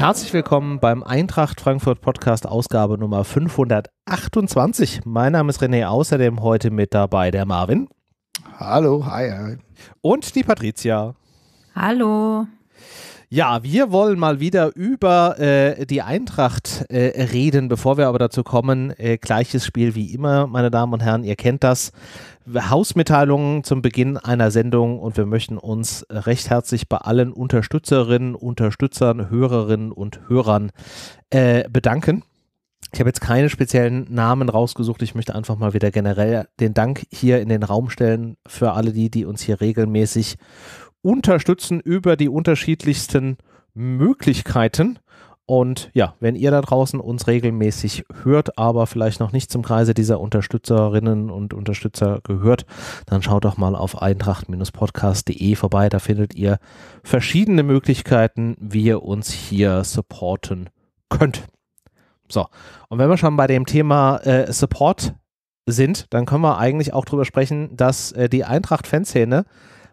Herzlich willkommen beim Eintracht Frankfurt Podcast Ausgabe Nummer 528. Mein Name ist René, außerdem heute mit dabei der Marvin. Hallo, hi. hi. Und die Patricia. Hallo. Ja, wir wollen mal wieder über äh, die Eintracht äh, reden. Bevor wir aber dazu kommen, äh, gleiches Spiel wie immer, meine Damen und Herren, ihr kennt das. Hausmitteilungen zum Beginn einer Sendung und wir möchten uns recht herzlich bei allen Unterstützerinnen, Unterstützern, Hörerinnen und Hörern äh, bedanken. Ich habe jetzt keine speziellen Namen rausgesucht. Ich möchte einfach mal wieder generell den Dank hier in den Raum stellen für alle die, die uns hier regelmäßig unterstützen über die unterschiedlichsten Möglichkeiten. Und ja, wenn ihr da draußen uns regelmäßig hört, aber vielleicht noch nicht zum Kreise dieser Unterstützerinnen und Unterstützer gehört, dann schaut doch mal auf eintracht-podcast.de vorbei. Da findet ihr verschiedene Möglichkeiten, wie ihr uns hier supporten könnt. So, und wenn wir schon bei dem Thema äh, Support sind, dann können wir eigentlich auch darüber sprechen, dass äh, die Eintracht-Fanszene äh,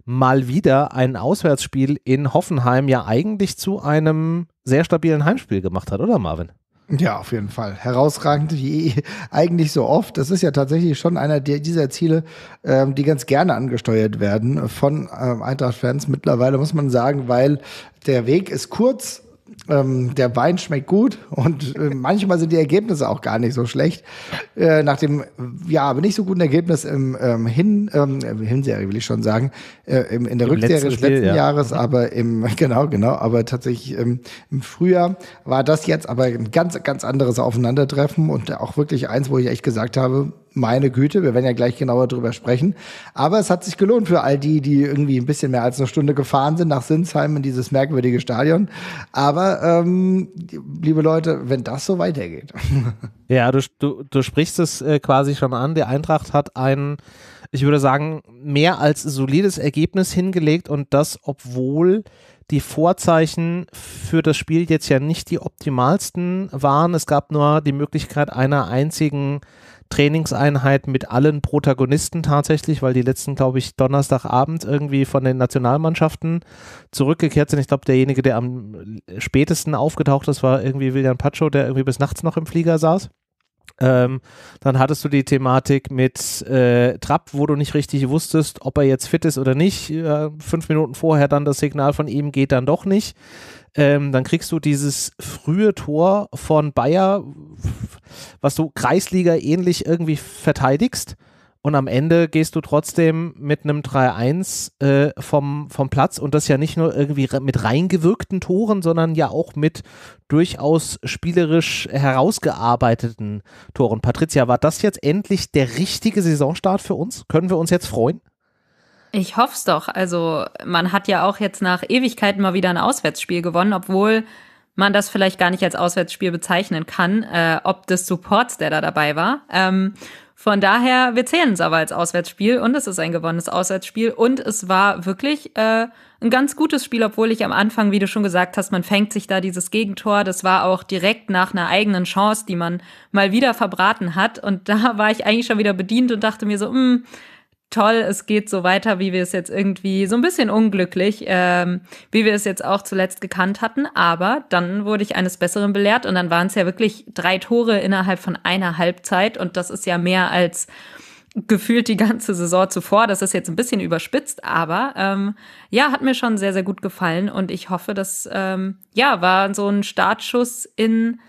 mal wieder ein Auswärtsspiel in Hoffenheim ja eigentlich zu einem sehr stabilen Heimspiel gemacht hat, oder Marvin? Ja, auf jeden Fall. Herausragend wie eigentlich so oft. Das ist ja tatsächlich schon einer dieser Ziele, ähm, die ganz gerne angesteuert werden von ähm, Eintracht-Fans mittlerweile, muss man sagen, weil der Weg ist kurz ähm, der Wein schmeckt gut und äh, manchmal sind die Ergebnisse auch gar nicht so schlecht. Äh, nach dem, ja, aber nicht so guten Ergebnis im ähm, Hin, ähm, Hinserie, will ich schon sagen, äh, im, in der Im Rückserie letzten des letzten Spiel, Jahres, mhm. aber im, genau, genau, aber tatsächlich im, ähm, im Frühjahr war das jetzt aber ein ganz, ganz anderes Aufeinandertreffen und auch wirklich eins, wo ich echt gesagt habe, meine Güte, wir werden ja gleich genauer drüber sprechen. Aber es hat sich gelohnt für all die, die irgendwie ein bisschen mehr als eine Stunde gefahren sind nach Sinsheim in dieses merkwürdige Stadion. Aber ähm, liebe Leute, wenn das so weitergeht. Ja, du, du, du sprichst es äh, quasi schon an. Der Eintracht hat ein, ich würde sagen, mehr als solides Ergebnis hingelegt und das, obwohl die Vorzeichen für das Spiel jetzt ja nicht die optimalsten waren. Es gab nur die Möglichkeit einer einzigen Trainingseinheit mit allen Protagonisten tatsächlich, weil die letzten, glaube ich, Donnerstagabend irgendwie von den Nationalmannschaften zurückgekehrt sind. Ich glaube, derjenige, der am spätesten aufgetaucht ist, war irgendwie William Pacho, der irgendwie bis nachts noch im Flieger saß. Ähm, dann hattest du die Thematik mit äh, Trapp, wo du nicht richtig wusstest, ob er jetzt fit ist oder nicht. Äh, fünf Minuten vorher dann das Signal von ihm geht dann doch nicht ähm, dann kriegst du dieses frühe Tor von Bayer, was du Kreisliga ähnlich irgendwie verteidigst. Und am Ende gehst du trotzdem mit einem 3-1 äh, vom, vom Platz und das ja nicht nur irgendwie mit reingewirkten Toren, sondern ja auch mit durchaus spielerisch herausgearbeiteten Toren. Patricia, war das jetzt endlich der richtige Saisonstart für uns? Können wir uns jetzt freuen? Ich hoff's doch. Also man hat ja auch jetzt nach Ewigkeiten mal wieder ein Auswärtsspiel gewonnen, obwohl man das vielleicht gar nicht als Auswärtsspiel bezeichnen kann, äh, ob des Supports, der da dabei war. Ähm, von daher, wir zählen es aber als Auswärtsspiel und es ist ein gewonnenes Auswärtsspiel und es war wirklich äh, ein ganz gutes Spiel, obwohl ich am Anfang, wie du schon gesagt hast, man fängt sich da dieses Gegentor. Das war auch direkt nach einer eigenen Chance, die man mal wieder verbraten hat und da war ich eigentlich schon wieder bedient und dachte mir so, mh, hm, toll, es geht so weiter, wie wir es jetzt irgendwie so ein bisschen unglücklich, ähm, wie wir es jetzt auch zuletzt gekannt hatten. Aber dann wurde ich eines Besseren belehrt und dann waren es ja wirklich drei Tore innerhalb von einer Halbzeit und das ist ja mehr als gefühlt die ganze Saison zuvor. Das ist jetzt ein bisschen überspitzt, aber ähm, ja, hat mir schon sehr, sehr gut gefallen und ich hoffe, dass ähm, ja, war so ein Startschuss in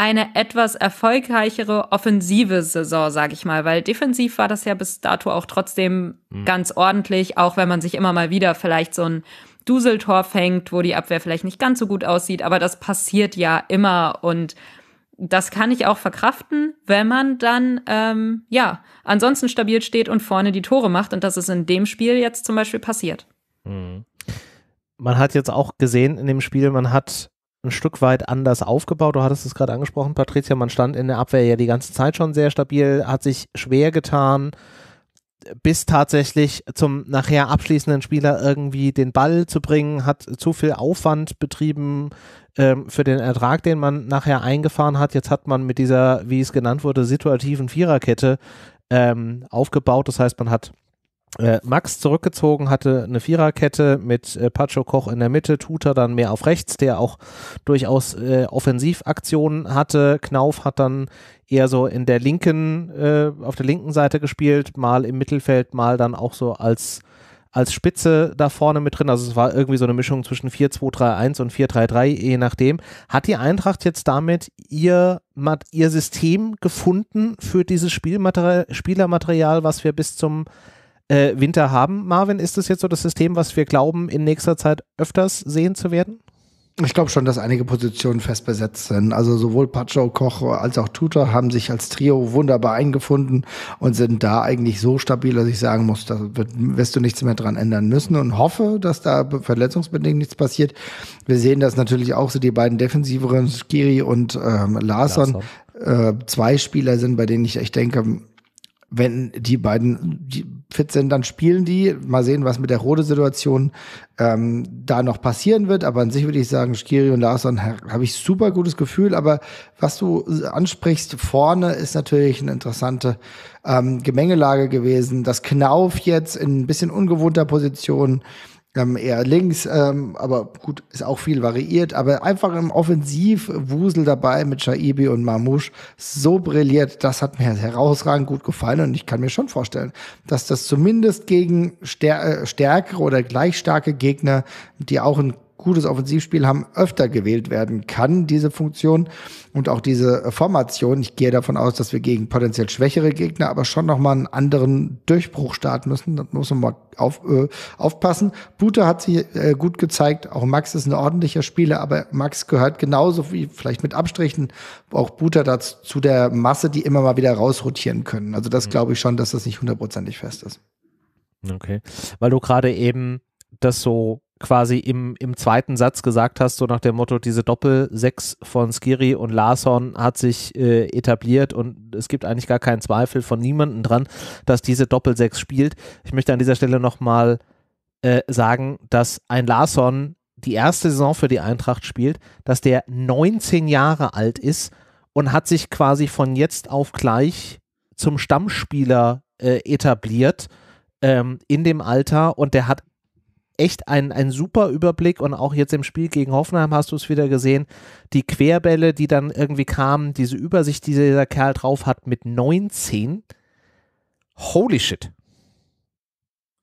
eine etwas erfolgreichere offensive Saison, sage ich mal, weil defensiv war das ja bis dato auch trotzdem mhm. ganz ordentlich, auch wenn man sich immer mal wieder vielleicht so ein Duseltor fängt, wo die Abwehr vielleicht nicht ganz so gut aussieht, aber das passiert ja immer und das kann ich auch verkraften, wenn man dann ähm, ja ansonsten stabil steht und vorne die Tore macht und das ist in dem Spiel jetzt zum Beispiel passiert. Mhm. Man hat jetzt auch gesehen in dem Spiel, man hat ein Stück weit anders aufgebaut. Du hattest es gerade angesprochen, Patricia. Man stand in der Abwehr ja die ganze Zeit schon sehr stabil, hat sich schwer getan, bis tatsächlich zum nachher abschließenden Spieler irgendwie den Ball zu bringen, hat zu viel Aufwand betrieben ähm, für den Ertrag, den man nachher eingefahren hat. Jetzt hat man mit dieser, wie es genannt wurde, situativen Viererkette ähm, aufgebaut. Das heißt, man hat äh, Max zurückgezogen, hatte eine Viererkette mit äh, Pacho Koch in der Mitte, Tuta dann mehr auf rechts, der auch durchaus äh, Offensivaktionen hatte. Knauf hat dann eher so in der linken, äh, auf der linken Seite gespielt, mal im Mittelfeld, mal dann auch so als als Spitze da vorne mit drin. Also es war irgendwie so eine Mischung zwischen 4-2-3-1 und 4-3-3, je nachdem. Hat die Eintracht jetzt damit ihr, ihr System gefunden für dieses Spielmaterial, Spielermaterial, was wir bis zum äh, Winter haben. Marvin, ist das jetzt so das System, was wir glauben, in nächster Zeit öfters sehen zu werden? Ich glaube schon, dass einige Positionen fest besetzt sind. Also sowohl Pacho, Koch als auch Tutor haben sich als Trio wunderbar eingefunden und sind da eigentlich so stabil, dass ich sagen muss, da wirst du nichts mehr dran ändern müssen und hoffe, dass da verletzungsbedingt nichts passiert. Wir sehen das natürlich auch so, die beiden defensiveren, Skiri und ähm, Larsson, Larsson. Äh, zwei Spieler sind, bei denen ich echt denke, wenn die beiden, die, fit sind, dann spielen die. Mal sehen, was mit der Rode-Situation ähm, da noch passieren wird. Aber an sich würde ich sagen, Skiri und Larsson habe ich super gutes Gefühl. Aber was du ansprichst vorne ist natürlich eine interessante ähm, Gemengelage gewesen. Das Knauf jetzt in ein bisschen ungewohnter Position ähm, eher links, ähm, aber gut, ist auch viel variiert, aber einfach im Offensivwusel dabei mit Shaibi und Mamouche so brilliert, das hat mir herausragend gut gefallen und ich kann mir schon vorstellen, dass das zumindest gegen stär äh, stärkere oder gleich starke Gegner, die auch ein gutes Offensivspiel haben, öfter gewählt werden kann, diese Funktion und auch diese äh, Formation. Ich gehe davon aus, dass wir gegen potenziell schwächere Gegner aber schon nochmal einen anderen Durchbruch starten müssen. Da muss man mal auf, äh, aufpassen. Bute hat sich äh, gut gezeigt. Auch Max ist ein ordentlicher Spieler, aber Max gehört genauso wie vielleicht mit Abstrichen auch Buter dazu zu der Masse, die immer mal wieder rausrotieren können. Also das mhm. glaube ich schon, dass das nicht hundertprozentig fest ist. Okay. Weil du gerade eben das so quasi im, im zweiten Satz gesagt hast, so nach dem Motto, diese Doppel-6 von Skiri und Larsson hat sich äh, etabliert und es gibt eigentlich gar keinen Zweifel von niemandem dran, dass diese Doppel-6 spielt. Ich möchte an dieser Stelle nochmal äh, sagen, dass ein Larsson die erste Saison für die Eintracht spielt, dass der 19 Jahre alt ist und hat sich quasi von jetzt auf gleich zum Stammspieler äh, etabliert ähm, in dem Alter und der hat echt ein, ein super Überblick und auch jetzt im Spiel gegen Hoffenheim hast du es wieder gesehen, die Querbälle, die dann irgendwie kamen, diese Übersicht, die dieser Kerl drauf hat mit 19. Holy shit.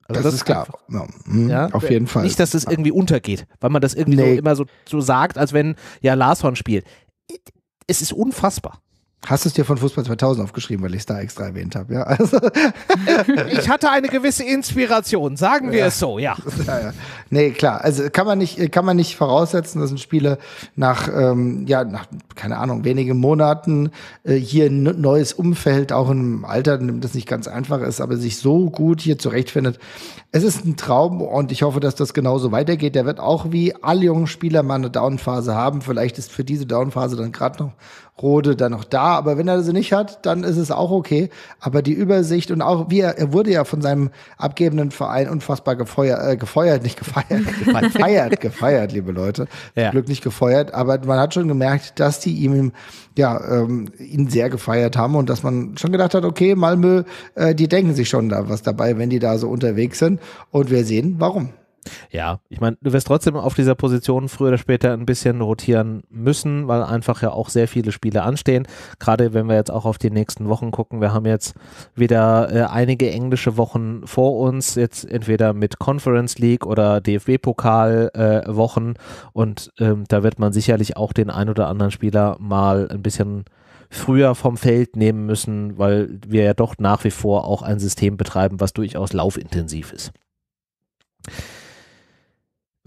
Also das, das, ist klar. Einfach, mhm. ja, auf jeden Fall. Nicht, dass es das irgendwie untergeht, weil man das irgendwie nee. so immer so, so sagt, als wenn ja Larshorn spielt. Es ist unfassbar. Hast du es dir von Fußball 2000 aufgeschrieben, weil ich es da extra erwähnt habe? Ja? Also. ich hatte eine gewisse Inspiration, sagen wir ja. es so, ja. ja, Nee, klar. Also kann man nicht, kann man nicht voraussetzen, dass ein Spieler nach, ähm, ja, nach, keine Ahnung, wenigen Monaten äh, hier ein neues Umfeld, auch im Alter, das nicht ganz einfach ist, aber sich so gut hier zurechtfindet. Es ist ein Traum und ich hoffe, dass das genauso weitergeht. Der wird auch wie alle jungen Spieler mal eine Downphase haben. Vielleicht ist für diese Downphase dann gerade noch Rode dann noch da. Aber wenn er sie nicht hat, dann ist es auch okay. Aber die Übersicht und auch wie er, er wurde ja von seinem abgebenden Verein unfassbar gefeuert, äh, gefeuert, nicht gefeuert gefeiert, gefeiert, gefeiert, liebe Leute. Ja. Glück nicht gefeuert, aber man hat schon gemerkt, dass die ihm, ja, ähm, ihn sehr gefeiert haben und dass man schon gedacht hat, okay, Malmö, äh, die denken sich schon da was dabei, wenn die da so unterwegs sind. Und wir sehen, warum. Ja, ich meine, du wirst trotzdem auf dieser Position früher oder später ein bisschen rotieren müssen, weil einfach ja auch sehr viele Spiele anstehen. Gerade wenn wir jetzt auch auf die nächsten Wochen gucken, wir haben jetzt wieder äh, einige englische Wochen vor uns, jetzt entweder mit Conference League oder DFB-Pokal-Wochen äh, und ähm, da wird man sicherlich auch den ein oder anderen Spieler mal ein bisschen früher vom Feld nehmen müssen, weil wir ja doch nach wie vor auch ein System betreiben, was durchaus laufintensiv ist.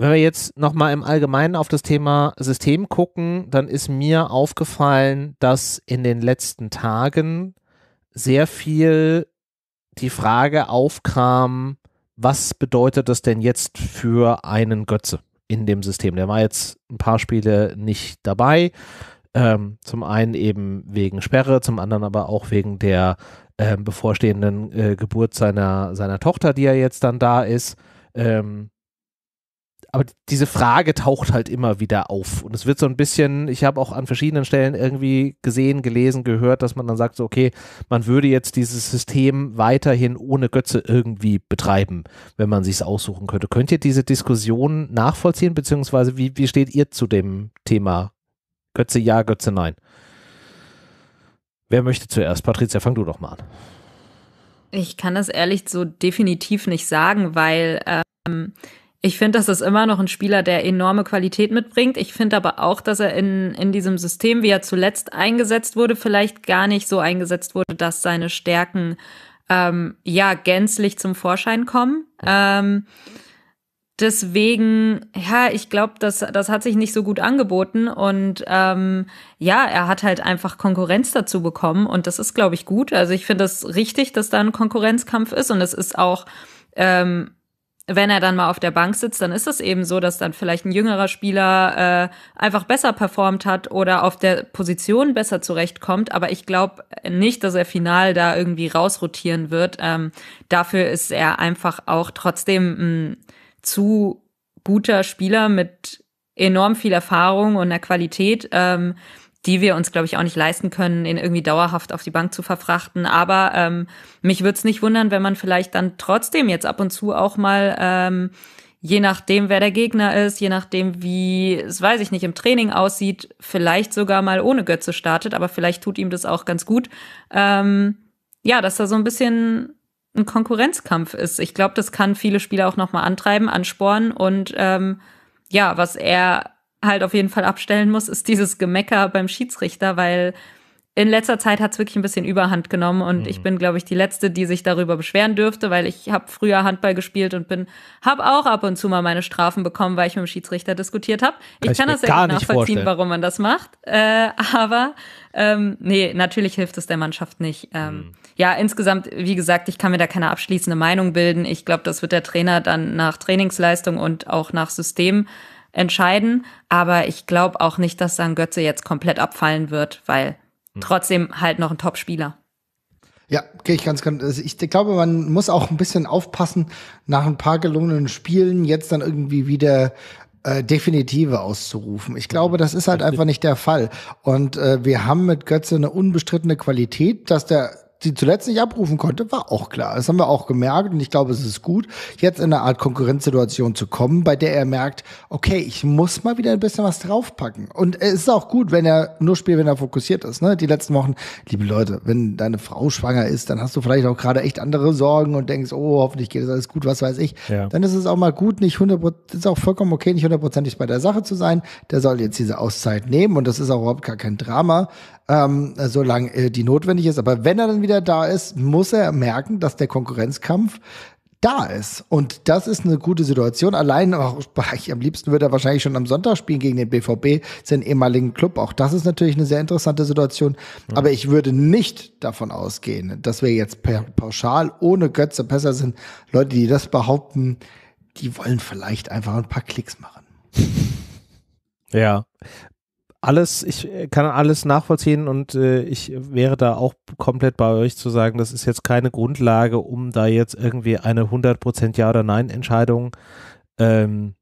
Wenn wir jetzt nochmal im Allgemeinen auf das Thema System gucken, dann ist mir aufgefallen, dass in den letzten Tagen sehr viel die Frage aufkam, was bedeutet das denn jetzt für einen Götze in dem System? Der war jetzt ein paar Spiele nicht dabei. Ähm, zum einen eben wegen Sperre, zum anderen aber auch wegen der ähm, bevorstehenden äh, Geburt seiner, seiner Tochter, die ja jetzt dann da ist. Ähm, aber diese Frage taucht halt immer wieder auf. Und es wird so ein bisschen, ich habe auch an verschiedenen Stellen irgendwie gesehen, gelesen, gehört, dass man dann sagt, so, okay, man würde jetzt dieses System weiterhin ohne Götze irgendwie betreiben, wenn man sich es aussuchen könnte. Könnt ihr diese Diskussion nachvollziehen, beziehungsweise wie, wie steht ihr zu dem Thema Götze ja, Götze nein? Wer möchte zuerst? Patricia, fang du doch mal an. Ich kann das ehrlich so definitiv nicht sagen, weil ähm, ich finde, das ist immer noch ein Spieler, der enorme Qualität mitbringt. Ich finde aber auch, dass er in, in diesem System, wie er zuletzt eingesetzt wurde, vielleicht gar nicht so eingesetzt wurde, dass seine Stärken ähm, ja gänzlich zum Vorschein kommen. Ähm, deswegen, ja, ich glaube, das, das hat sich nicht so gut angeboten. Und ähm, ja, er hat halt einfach Konkurrenz dazu bekommen. Und das ist, glaube ich, gut. Also ich finde das richtig, dass da ein Konkurrenzkampf ist. Und es ist auch. Ähm, wenn er dann mal auf der Bank sitzt, dann ist es eben so, dass dann vielleicht ein jüngerer Spieler äh, einfach besser performt hat oder auf der Position besser zurechtkommt. Aber ich glaube nicht, dass er final da irgendwie rausrotieren wird. Ähm, dafür ist er einfach auch trotzdem ein zu guter Spieler mit enorm viel Erfahrung und einer Qualität, ähm, die wir uns, glaube ich, auch nicht leisten können, ihn irgendwie dauerhaft auf die Bank zu verfrachten. Aber ähm, mich würde es nicht wundern, wenn man vielleicht dann trotzdem jetzt ab und zu auch mal, ähm, je nachdem, wer der Gegner ist, je nachdem, wie es, weiß ich nicht, im Training aussieht, vielleicht sogar mal ohne Götze startet. Aber vielleicht tut ihm das auch ganz gut. Ähm, ja, dass da so ein bisschen ein Konkurrenzkampf ist. Ich glaube, das kann viele Spieler auch nochmal antreiben, anspornen. und ähm, ja, was er halt auf jeden Fall abstellen muss, ist dieses Gemecker beim Schiedsrichter, weil in letzter Zeit hat es wirklich ein bisschen Überhand genommen und mhm. ich bin, glaube ich, die Letzte, die sich darüber beschweren dürfte, weil ich habe früher Handball gespielt und bin, habe auch ab und zu mal meine Strafen bekommen, weil ich mit dem Schiedsrichter diskutiert habe. Ich, ich kann das ja gar eh nicht nachvollziehen, vorstellen. warum man das macht, äh, aber ähm, nee, natürlich hilft es der Mannschaft nicht. Ähm, mhm. Ja, insgesamt, wie gesagt, ich kann mir da keine abschließende Meinung bilden. Ich glaube, das wird der Trainer dann nach Trainingsleistung und auch nach System entscheiden. Aber ich glaube auch nicht, dass dann Götze jetzt komplett abfallen wird, weil mhm. trotzdem halt noch ein Top-Spieler. Ja, gehe ich ganz ganz. Also ich glaube, man muss auch ein bisschen aufpassen, nach ein paar gelungenen Spielen jetzt dann irgendwie wieder äh, definitive auszurufen. Ich glaube, das ist halt einfach nicht der Fall. Und äh, wir haben mit Götze eine unbestrittene Qualität, dass der sie zuletzt nicht abrufen konnte, war auch klar. Das haben wir auch gemerkt und ich glaube, es ist gut, jetzt in eine Art Konkurrenzsituation zu kommen, bei der er merkt, okay, ich muss mal wieder ein bisschen was draufpacken. Und es ist auch gut, wenn er nur spielt, wenn er fokussiert ist. Ne? Die letzten Wochen, liebe Leute, wenn deine Frau schwanger ist, dann hast du vielleicht auch gerade echt andere Sorgen und denkst, oh, hoffentlich geht das alles gut, was weiß ich. Ja. Dann ist es auch mal gut, nicht 100%, ist auch vollkommen okay, nicht hundertprozentig bei der Sache zu sein. Der soll jetzt diese Auszeit nehmen und das ist auch überhaupt gar kein Drama ähm, solange äh, die notwendig ist. Aber wenn er dann wieder da ist, muss er merken, dass der Konkurrenzkampf da ist. Und das ist eine gute Situation. Allein auch, am liebsten würde er wahrscheinlich schon am Sonntag spielen gegen den BVB, seinen ehemaligen Club. Auch das ist natürlich eine sehr interessante Situation. Ja. Aber ich würde nicht davon ausgehen, dass wir jetzt pauschal ohne Götze besser sind. Leute, die das behaupten, die wollen vielleicht einfach ein paar Klicks machen. Ja alles, ich äh, kann alles nachvollziehen und äh, ich wäre da auch komplett bei euch zu sagen, das ist jetzt keine Grundlage, um da jetzt irgendwie eine 100% Ja oder Nein Entscheidung ähm,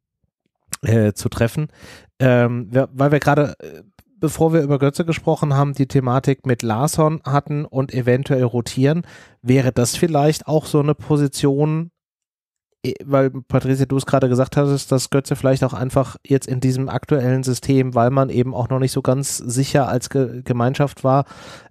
äh, zu treffen. Ähm, weil wir gerade, äh, bevor wir über Götze gesprochen haben, die Thematik mit Larson hatten und eventuell rotieren, wäre das vielleicht auch so eine Position, äh, weil Patricia, du es gerade gesagt hast, dass Götze vielleicht auch einfach jetzt in diesem aktuellen System, weil man eben auch noch nicht so ganz sicher als Ge Gemeinschaft war,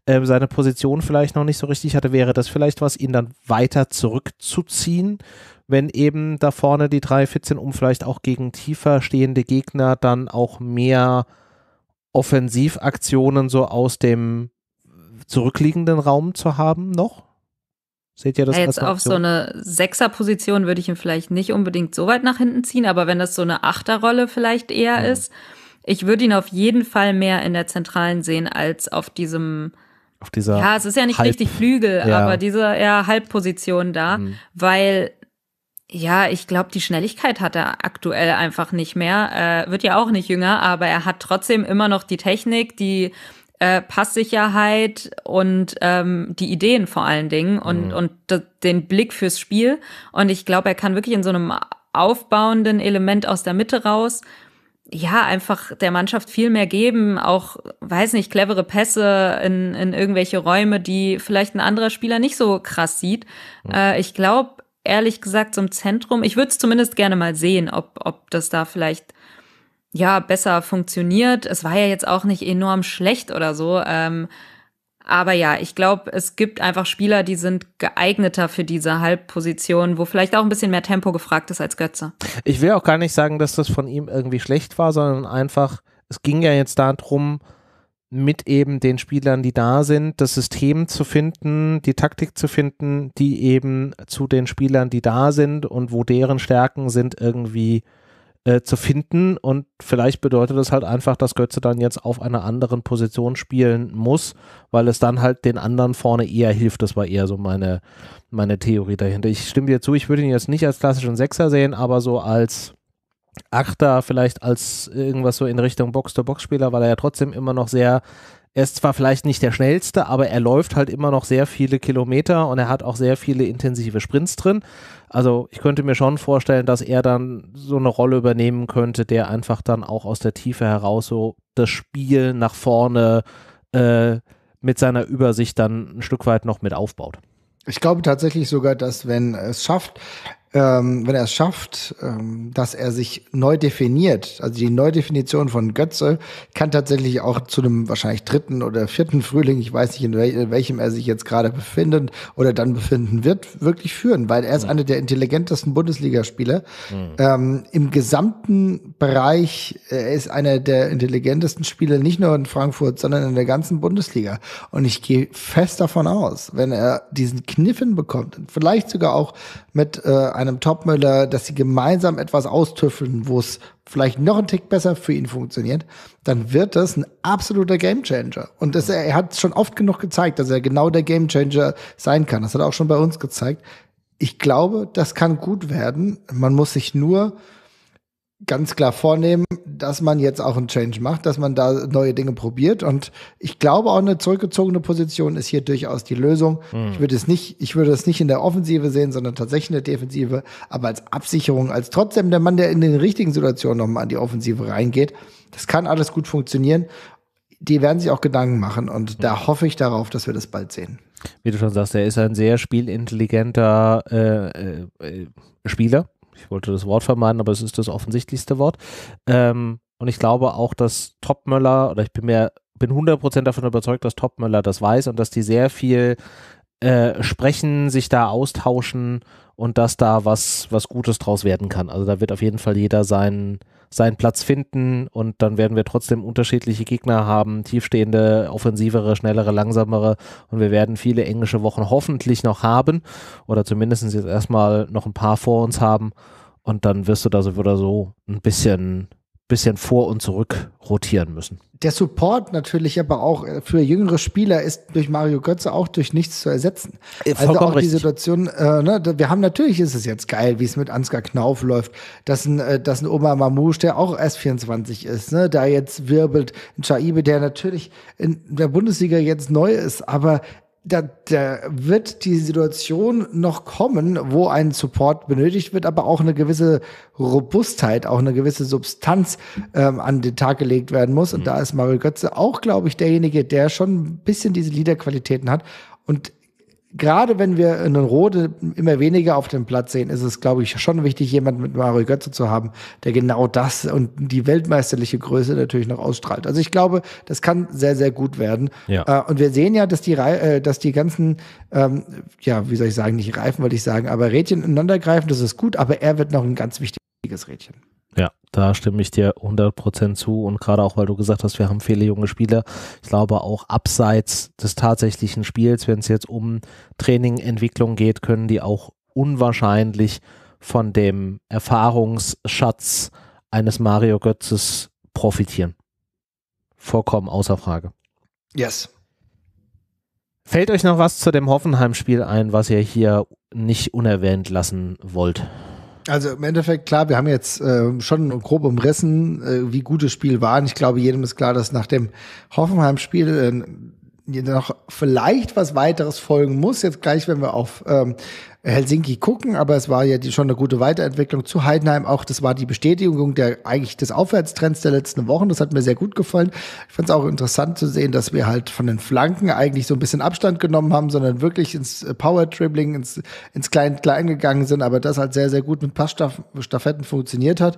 äh, seine Position vielleicht noch nicht so richtig hatte, wäre das vielleicht was, ihn dann weiter zurückzuziehen, wenn eben da vorne die 3-14 um vielleicht auch gegen tiefer stehende Gegner dann auch mehr Offensivaktionen so aus dem zurückliegenden Raum zu haben noch? Seht ihr das? Ja, jetzt auf so eine Sechserposition würde ich ihn vielleicht nicht unbedingt so weit nach hinten ziehen, aber wenn das so eine Achterrolle vielleicht eher mhm. ist, ich würde ihn auf jeden Fall mehr in der Zentralen sehen als auf diesem auf dieser Ja, es ist ja nicht Halb, richtig Flügel, ja. aber diese eher Halbposition da, mhm. weil ja, ich glaube, die Schnelligkeit hat er aktuell einfach nicht mehr. Äh, wird ja auch nicht jünger, aber er hat trotzdem immer noch die Technik, die äh, Passsicherheit und ähm, die Ideen vor allen Dingen und, mhm. und den Blick fürs Spiel. Und ich glaube, er kann wirklich in so einem aufbauenden Element aus der Mitte raus ja, einfach der Mannschaft viel mehr geben, auch, weiß nicht, clevere Pässe in, in irgendwelche Räume, die vielleicht ein anderer Spieler nicht so krass sieht. Mhm. Äh, ich glaube, ehrlich gesagt, zum Zentrum, ich würde es zumindest gerne mal sehen, ob, ob das da vielleicht ja besser funktioniert. Es war ja jetzt auch nicht enorm schlecht oder so. Ähm, aber ja, ich glaube, es gibt einfach Spieler, die sind geeigneter für diese Halbposition, wo vielleicht auch ein bisschen mehr Tempo gefragt ist als Götze. Ich will auch gar nicht sagen, dass das von ihm irgendwie schlecht war, sondern einfach, es ging ja jetzt darum, mit eben den Spielern, die da sind, das System zu finden, die Taktik zu finden, die eben zu den Spielern, die da sind und wo deren Stärken sind, irgendwie äh, zu finden. Und vielleicht bedeutet das halt einfach, dass Götze dann jetzt auf einer anderen Position spielen muss, weil es dann halt den anderen vorne eher hilft. Das war eher so meine, meine Theorie dahinter. Ich stimme dir zu, ich würde ihn jetzt nicht als klassischen Sechser sehen, aber so als Achter, vielleicht als irgendwas so in Richtung Box-to-Box-Spieler, weil er ja trotzdem immer noch sehr er ist zwar vielleicht nicht der schnellste, aber er läuft halt immer noch sehr viele Kilometer und er hat auch sehr viele intensive Sprints drin. Also ich könnte mir schon vorstellen, dass er dann so eine Rolle übernehmen könnte, der einfach dann auch aus der Tiefe heraus so das Spiel nach vorne äh, mit seiner Übersicht dann ein Stück weit noch mit aufbaut. Ich glaube tatsächlich sogar, dass wenn es schafft, ähm, wenn er es schafft, ähm, dass er sich neu definiert, also die Neudefinition von Götze kann tatsächlich auch zu einem wahrscheinlich dritten oder vierten Frühling, ich weiß nicht, in, wel in welchem er sich jetzt gerade befindet oder dann befinden wird, wirklich führen, weil er ist mhm. einer der intelligentesten Bundesligaspieler. Mhm. Ähm, Im gesamten Bereich, er ist einer der intelligentesten Spieler, nicht nur in Frankfurt, sondern in der ganzen Bundesliga. Und ich gehe fest davon aus, wenn er diesen Kniffen bekommt, vielleicht sogar auch mit äh, einer einem Topmüller, dass sie gemeinsam etwas austüffeln, wo es vielleicht noch einen Tick besser für ihn funktioniert, dann wird das ein absoluter Gamechanger. Und das, er hat schon oft genug gezeigt, dass er genau der Gamechanger sein kann. Das hat er auch schon bei uns gezeigt. Ich glaube, das kann gut werden. Man muss sich nur ganz klar vornehmen, dass man jetzt auch einen Change macht, dass man da neue Dinge probiert. Und ich glaube auch eine zurückgezogene Position ist hier durchaus die Lösung. Mhm. Ich würde es nicht, ich würde es nicht in der Offensive sehen, sondern tatsächlich in der Defensive, aber als Absicherung, als trotzdem der Mann, der in den richtigen Situationen nochmal an die Offensive reingeht. Das kann alles gut funktionieren. Die werden sich auch Gedanken machen und mhm. da hm. hoffe ich darauf, dass wir das bald sehen. Wie du schon sagst, er ist ein sehr spielintelligenter äh, äh, äh Spieler ich wollte das Wort vermeiden, aber es ist das offensichtlichste Wort. Ähm, und ich glaube auch, dass Topmöller, oder ich bin mir, bin 100% davon überzeugt, dass Topmöller das weiß und dass die sehr viel äh, sprechen, sich da austauschen und dass da was, was Gutes draus werden kann. Also da wird auf jeden Fall jeder seinen, seinen Platz finden und dann werden wir trotzdem unterschiedliche Gegner haben, tiefstehende, offensivere, schnellere, langsamere und wir werden viele englische Wochen hoffentlich noch haben oder zumindest jetzt erstmal noch ein paar vor uns haben und dann wirst du da so oder so ein bisschen bisschen vor und zurück rotieren müssen. Der Support natürlich aber auch äh, für jüngere Spieler ist durch Mario Götze auch durch nichts zu ersetzen. Äh, also vollkommen also auch richtig. die Situation, äh, ne, wir haben natürlich ist es jetzt geil, wie es mit Ansgar Knauf läuft, dass ein, äh, dass ein Oma Mamouche, der auch erst 24 ist, ne, da jetzt wirbelt, ein Chaibe, der natürlich in der Bundesliga jetzt neu ist, aber da, da wird die Situation noch kommen, wo ein Support benötigt wird, aber auch eine gewisse Robustheit, auch eine gewisse Substanz ähm, an den Tag gelegt werden muss. Und mhm. da ist Mario Götze auch, glaube ich, derjenige, der schon ein bisschen diese Liederqualitäten hat. Und gerade wenn wir einen Rode immer weniger auf dem Platz sehen, ist es, glaube ich, schon wichtig, jemanden mit Mario Götze zu haben, der genau das und die weltmeisterliche Größe natürlich noch ausstrahlt. Also ich glaube, das kann sehr, sehr gut werden. Ja. Äh, und wir sehen ja, dass die, Re äh, dass die ganzen, ähm, ja, wie soll ich sagen, nicht Reifen wollte ich sagen, aber Rädchen ineinandergreifen, das ist gut, aber er wird noch ein ganz wichtiges Rädchen. Ja, da stimme ich dir 100% zu und gerade auch, weil du gesagt hast, wir haben viele junge Spieler. Ich glaube auch abseits des tatsächlichen Spiels, wenn es jetzt um Training, Entwicklung geht, können die auch unwahrscheinlich von dem Erfahrungsschatz eines Mario Götzes profitieren. Vollkommen außer Frage. Yes. Fällt euch noch was zu dem Hoffenheim-Spiel ein, was ihr hier nicht unerwähnt lassen wollt? Also im Endeffekt, klar, wir haben jetzt äh, schon grob umrissen, äh, wie gut das Spiel war. Und ich glaube, jedem ist klar, dass nach dem Hoffenheim-Spiel äh, noch vielleicht was weiteres folgen muss. Jetzt gleich, wenn wir auf ähm, Helsinki gucken, aber es war ja die, schon eine gute Weiterentwicklung zu Heidenheim. Auch das war die Bestätigung der eigentlich des Aufwärtstrends der letzten Wochen. Das hat mir sehr gut gefallen. Ich fand es auch interessant zu sehen, dass wir halt von den Flanken eigentlich so ein bisschen Abstand genommen haben, sondern wirklich ins äh, Power Dribbling, ins ins klein klein gegangen sind, aber das halt sehr sehr gut mit Passstaffetten funktioniert hat.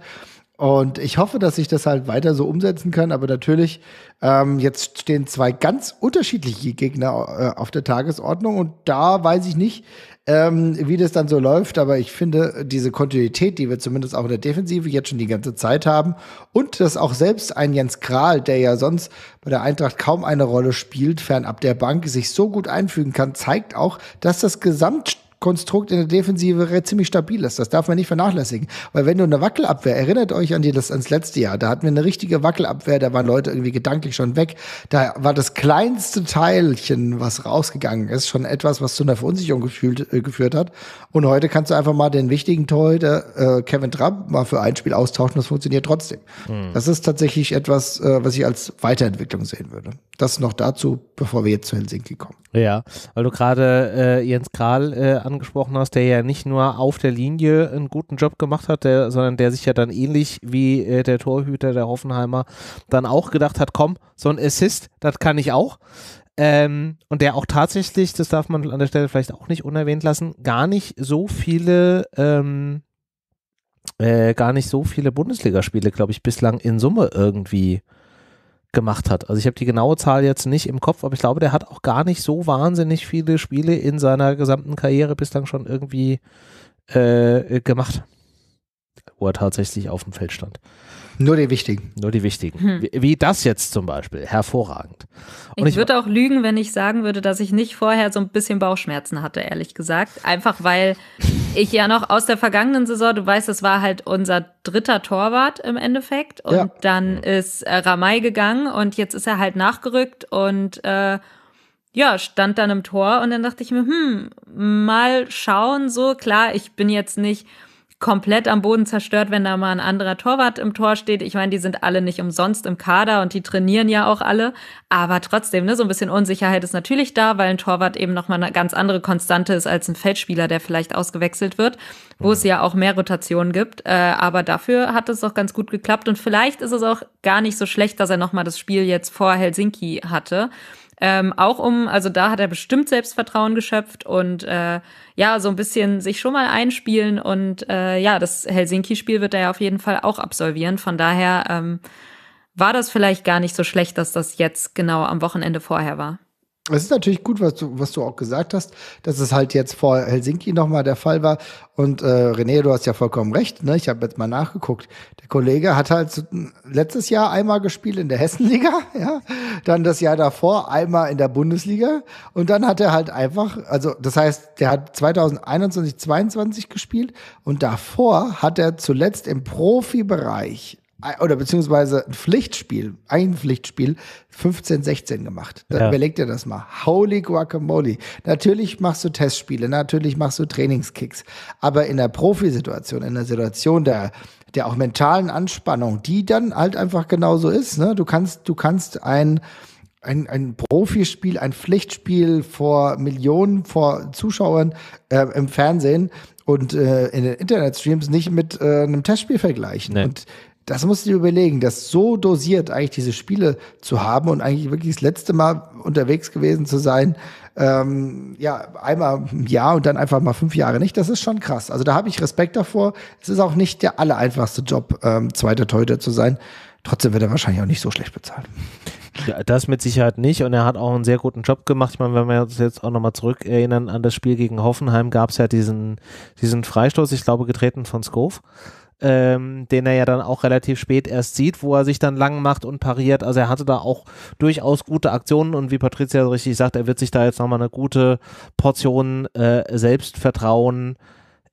Und ich hoffe, dass ich das halt weiter so umsetzen kann. Aber natürlich, ähm, jetzt stehen zwei ganz unterschiedliche Gegner äh, auf der Tagesordnung. Und da weiß ich nicht, ähm, wie das dann so läuft. Aber ich finde, diese Kontinuität, die wir zumindest auch in der Defensive jetzt schon die ganze Zeit haben und dass auch selbst ein Jens Kral, der ja sonst bei der Eintracht kaum eine Rolle spielt, fernab der Bank, sich so gut einfügen kann, zeigt auch, dass das Gesamt Konstrukt in der Defensive ziemlich stabil ist. Das darf man nicht vernachlässigen. Weil wenn du eine Wackelabwehr, erinnert euch an die, das ans letzte Jahr, da hatten wir eine richtige Wackelabwehr, da waren Leute irgendwie gedanklich schon weg. Da war das kleinste Teilchen, was rausgegangen ist, schon etwas, was zu einer Verunsicherung gefühlt, äh, geführt hat. Und heute kannst du einfach mal den wichtigen Torhüter äh, Kevin Trapp mal für ein Spiel austauschen, das funktioniert trotzdem. Mhm. Das ist tatsächlich etwas, äh, was ich als Weiterentwicklung sehen würde. Das noch dazu, bevor wir jetzt zu Helsinki kommen. Ja, weil du gerade äh, Jens Kral äh, angesprochen hast, der ja nicht nur auf der Linie einen guten Job gemacht hat, der, sondern der sich ja dann ähnlich wie äh, der Torhüter der Hoffenheimer dann auch gedacht hat, komm, so ein Assist, das kann ich auch. Ähm, und der auch tatsächlich, das darf man an der Stelle vielleicht auch nicht unerwähnt lassen, gar nicht so viele ähm, äh, gar nicht so viele Bundesligaspiele, glaube ich, bislang in Summe irgendwie äh, gemacht hat. Also ich habe die genaue Zahl jetzt nicht im Kopf, aber ich glaube, der hat auch gar nicht so wahnsinnig viele Spiele in seiner gesamten Karriere bislang schon irgendwie äh, gemacht, wo er tatsächlich auf dem Feld stand. Nur die wichtigen. Nur die wichtigen. Hm. Wie, wie, das jetzt zum Beispiel. Hervorragend. Und ich, ich würde auch lügen, wenn ich sagen würde, dass ich nicht vorher so ein bisschen Bauchschmerzen hatte, ehrlich gesagt. Einfach weil ich ja noch aus der vergangenen Saison, du weißt, es war halt unser dritter Torwart im Endeffekt. Und ja. dann ist äh, Ramay gegangen und jetzt ist er halt nachgerückt und äh, ja, stand dann im Tor und dann dachte ich mir, hm, mal schauen, so klar, ich bin jetzt nicht komplett am Boden zerstört, wenn da mal ein anderer Torwart im Tor steht. Ich meine, die sind alle nicht umsonst im Kader und die trainieren ja auch alle. Aber trotzdem, ne, so ein bisschen Unsicherheit ist natürlich da, weil ein Torwart eben nochmal eine ganz andere Konstante ist als ein Feldspieler, der vielleicht ausgewechselt wird, wo es ja auch mehr Rotationen gibt. Äh, aber dafür hat es doch ganz gut geklappt. Und vielleicht ist es auch gar nicht so schlecht, dass er nochmal das Spiel jetzt vor Helsinki hatte. Ähm, auch um, also da hat er bestimmt Selbstvertrauen geschöpft und äh, ja, so ein bisschen sich schon mal einspielen. Und äh, ja, das Helsinki-Spiel wird er ja auf jeden Fall auch absolvieren. Von daher ähm, war das vielleicht gar nicht so schlecht, dass das jetzt genau am Wochenende vorher war. Es ist natürlich gut, was du, was du auch gesagt hast, dass es halt jetzt vor Helsinki nochmal der Fall war. Und äh, René, du hast ja vollkommen recht, ne? Ich habe jetzt mal nachgeguckt. Der Kollege hat halt letztes Jahr einmal gespielt in der Hessenliga, ja, dann das Jahr davor einmal in der Bundesliga und dann hat er halt einfach, also das heißt, der hat 2021, 22 gespielt und davor hat er zuletzt im Profibereich oder beziehungsweise ein Pflichtspiel, ein Pflichtspiel 15, 16 gemacht. Dann ja. überleg dir das mal. Holy guacamole. Natürlich machst du Testspiele, natürlich machst du Trainingskicks. Aber in der Profisituation, in der Situation der, der auch mentalen Anspannung, die dann halt einfach genauso ist. Ne? Du kannst, du kannst ein, ein, ein Profispiel, ein Pflichtspiel vor Millionen, vor Zuschauern äh, im Fernsehen und äh, in den Internetstreams nicht mit äh, einem Testspiel vergleichen. Nee. Und das musst du dir überlegen, das so dosiert eigentlich diese Spiele zu haben und eigentlich wirklich das letzte Mal unterwegs gewesen zu sein, ähm, ja, einmal im Jahr und dann einfach mal fünf Jahre nicht, das ist schon krass. Also da habe ich Respekt davor. Es ist auch nicht der allereinfachste Job, ähm, zweiter Torhüter zu sein. Trotzdem wird er wahrscheinlich auch nicht so schlecht bezahlt. Ja, das mit Sicherheit nicht und er hat auch einen sehr guten Job gemacht. Ich meine, wenn wir uns jetzt auch nochmal zurückerinnern an das Spiel gegen Hoffenheim, gab es ja diesen, diesen Freistoß, ich glaube, getreten von Scove ähm, den er ja dann auch relativ spät erst sieht, wo er sich dann lang macht und pariert. Also er hatte da auch durchaus gute Aktionen und wie Patricia richtig sagt, er wird sich da jetzt nochmal eine gute Portion äh, Selbstvertrauen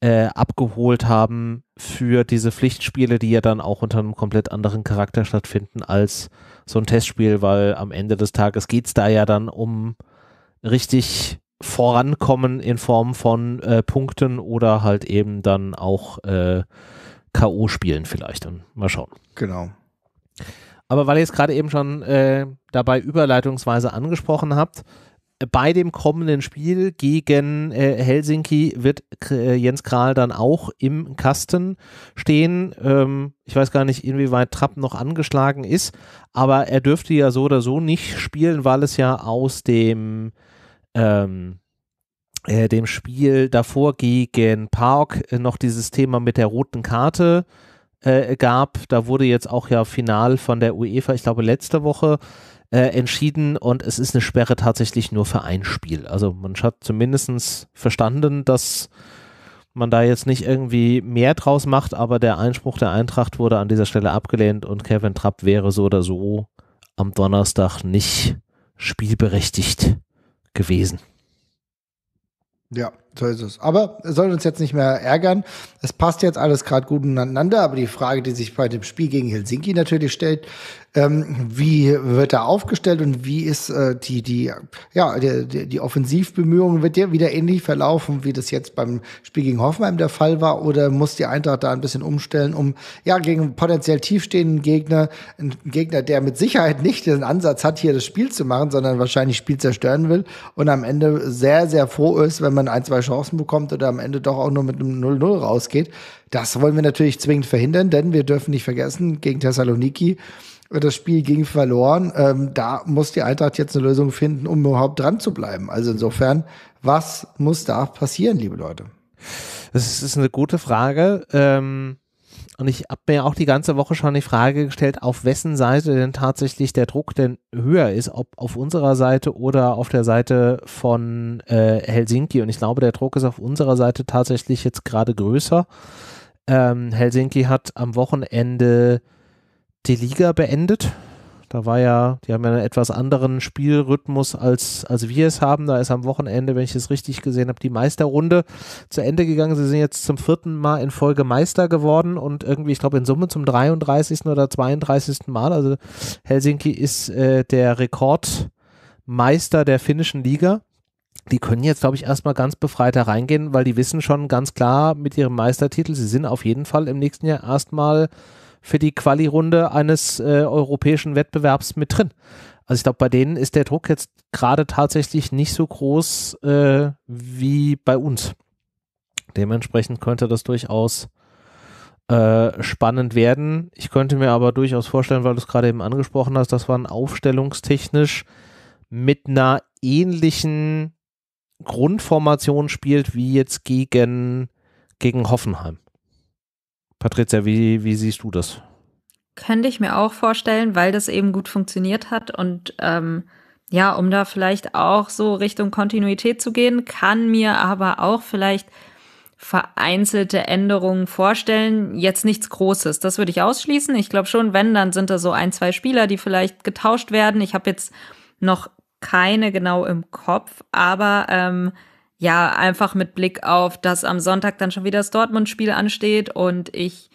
äh, abgeholt haben für diese Pflichtspiele, die ja dann auch unter einem komplett anderen Charakter stattfinden als so ein Testspiel, weil am Ende des Tages geht es da ja dann um richtig vorankommen in Form von äh, Punkten oder halt eben dann auch äh, K.O. spielen vielleicht und mal schauen. Genau. Aber weil ihr es gerade eben schon äh, dabei überleitungsweise angesprochen habt, bei dem kommenden Spiel gegen äh, Helsinki wird äh, Jens Kral dann auch im Kasten stehen. Ähm, ich weiß gar nicht, inwieweit Trapp noch angeschlagen ist, aber er dürfte ja so oder so nicht spielen, weil es ja aus dem ähm, äh, dem Spiel davor gegen Park äh, noch dieses Thema mit der roten Karte äh, gab. Da wurde jetzt auch ja final von der UEFA, ich glaube letzte Woche, äh, entschieden und es ist eine Sperre tatsächlich nur für ein Spiel. Also man hat zumindest verstanden, dass man da jetzt nicht irgendwie mehr draus macht, aber der Einspruch der Eintracht wurde an dieser Stelle abgelehnt und Kevin Trapp wäre so oder so am Donnerstag nicht spielberechtigt gewesen. Ja, so ist es. Aber soll uns jetzt nicht mehr ärgern. Es passt jetzt alles gerade gut ineinander. Aber die Frage, die sich bei dem Spiel gegen Helsinki natürlich stellt, ähm, wie wird da aufgestellt und wie ist äh, die, die, ja, die, die Offensivbemühungen? Wird der wieder ähnlich verlaufen, wie das jetzt beim Spiel gegen Hoffenheim der Fall war? Oder muss die Eintracht da ein bisschen umstellen, um ja gegen potenziell tiefstehenden Gegner, einen Gegner, der mit Sicherheit nicht den Ansatz hat, hier das Spiel zu machen, sondern wahrscheinlich Spiel zerstören will und am Ende sehr, sehr froh ist, wenn man ein, zwei Chancen bekommt oder am Ende doch auch nur mit einem 0-0 rausgeht? Das wollen wir natürlich zwingend verhindern, denn wir dürfen nicht vergessen, gegen Thessaloniki das Spiel ging verloren. Ähm, da muss die Eintracht jetzt eine Lösung finden, um überhaupt dran zu bleiben. Also insofern, was muss da passieren, liebe Leute? Das ist eine gute Frage. Ähm, und ich habe mir auch die ganze Woche schon die Frage gestellt, auf wessen Seite denn tatsächlich der Druck denn höher ist, ob auf unserer Seite oder auf der Seite von äh, Helsinki. Und ich glaube, der Druck ist auf unserer Seite tatsächlich jetzt gerade größer. Ähm, Helsinki hat am Wochenende die Liga beendet. Da war ja, die haben ja einen etwas anderen Spielrhythmus, als, als wir es haben. Da ist am Wochenende, wenn ich es richtig gesehen habe, die Meisterrunde zu Ende gegangen. Sie sind jetzt zum vierten Mal in Folge Meister geworden und irgendwie, ich glaube, in Summe zum 33. oder 32. Mal. Also Helsinki ist äh, der Rekordmeister der finnischen Liga. Die können jetzt, glaube ich, erstmal ganz befreit da reingehen, weil die wissen schon ganz klar mit ihrem Meistertitel, sie sind auf jeden Fall im nächsten Jahr erstmal für die Quali-Runde eines äh, europäischen Wettbewerbs mit drin. Also ich glaube, bei denen ist der Druck jetzt gerade tatsächlich nicht so groß äh, wie bei uns. Dementsprechend könnte das durchaus äh, spannend werden. Ich könnte mir aber durchaus vorstellen, weil du es gerade eben angesprochen hast, dass man aufstellungstechnisch mit einer ähnlichen Grundformation spielt wie jetzt gegen, gegen Hoffenheim. Patricia, wie, wie siehst du das? Könnte ich mir auch vorstellen, weil das eben gut funktioniert hat und ähm, ja, um da vielleicht auch so Richtung Kontinuität zu gehen, kann mir aber auch vielleicht vereinzelte Änderungen vorstellen. Jetzt nichts Großes. Das würde ich ausschließen. Ich glaube schon, wenn, dann sind da so ein, zwei Spieler, die vielleicht getauscht werden. Ich habe jetzt noch keine genau im Kopf, aber ähm, ja, einfach mit Blick auf, dass am Sonntag dann schon wieder das Dortmund-Spiel ansteht und ich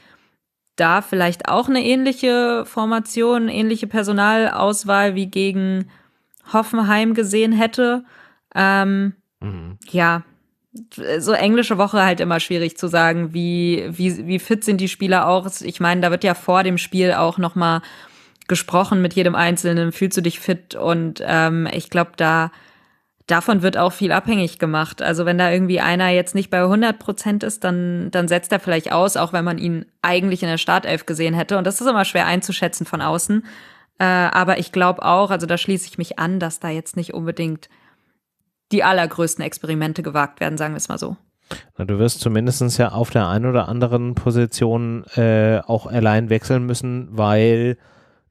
da vielleicht auch eine ähnliche Formation, ähnliche Personalauswahl wie gegen Hoffenheim gesehen hätte. Ähm, mhm. Ja, so englische Woche halt immer schwierig zu sagen, wie, wie, wie fit sind die Spieler auch. Ich meine, da wird ja vor dem Spiel auch noch mal gesprochen mit jedem Einzelnen, fühlst du dich fit? Und ähm, ich glaube, da davon wird auch viel abhängig gemacht. Also wenn da irgendwie einer jetzt nicht bei 100 Prozent ist, dann, dann setzt er vielleicht aus, auch wenn man ihn eigentlich in der Startelf gesehen hätte. Und das ist immer schwer einzuschätzen von außen. Äh, aber ich glaube auch, also da schließe ich mich an, dass da jetzt nicht unbedingt die allergrößten Experimente gewagt werden, sagen wir es mal so. Na, du wirst zumindest ja auf der einen oder anderen Position äh, auch allein wechseln müssen, weil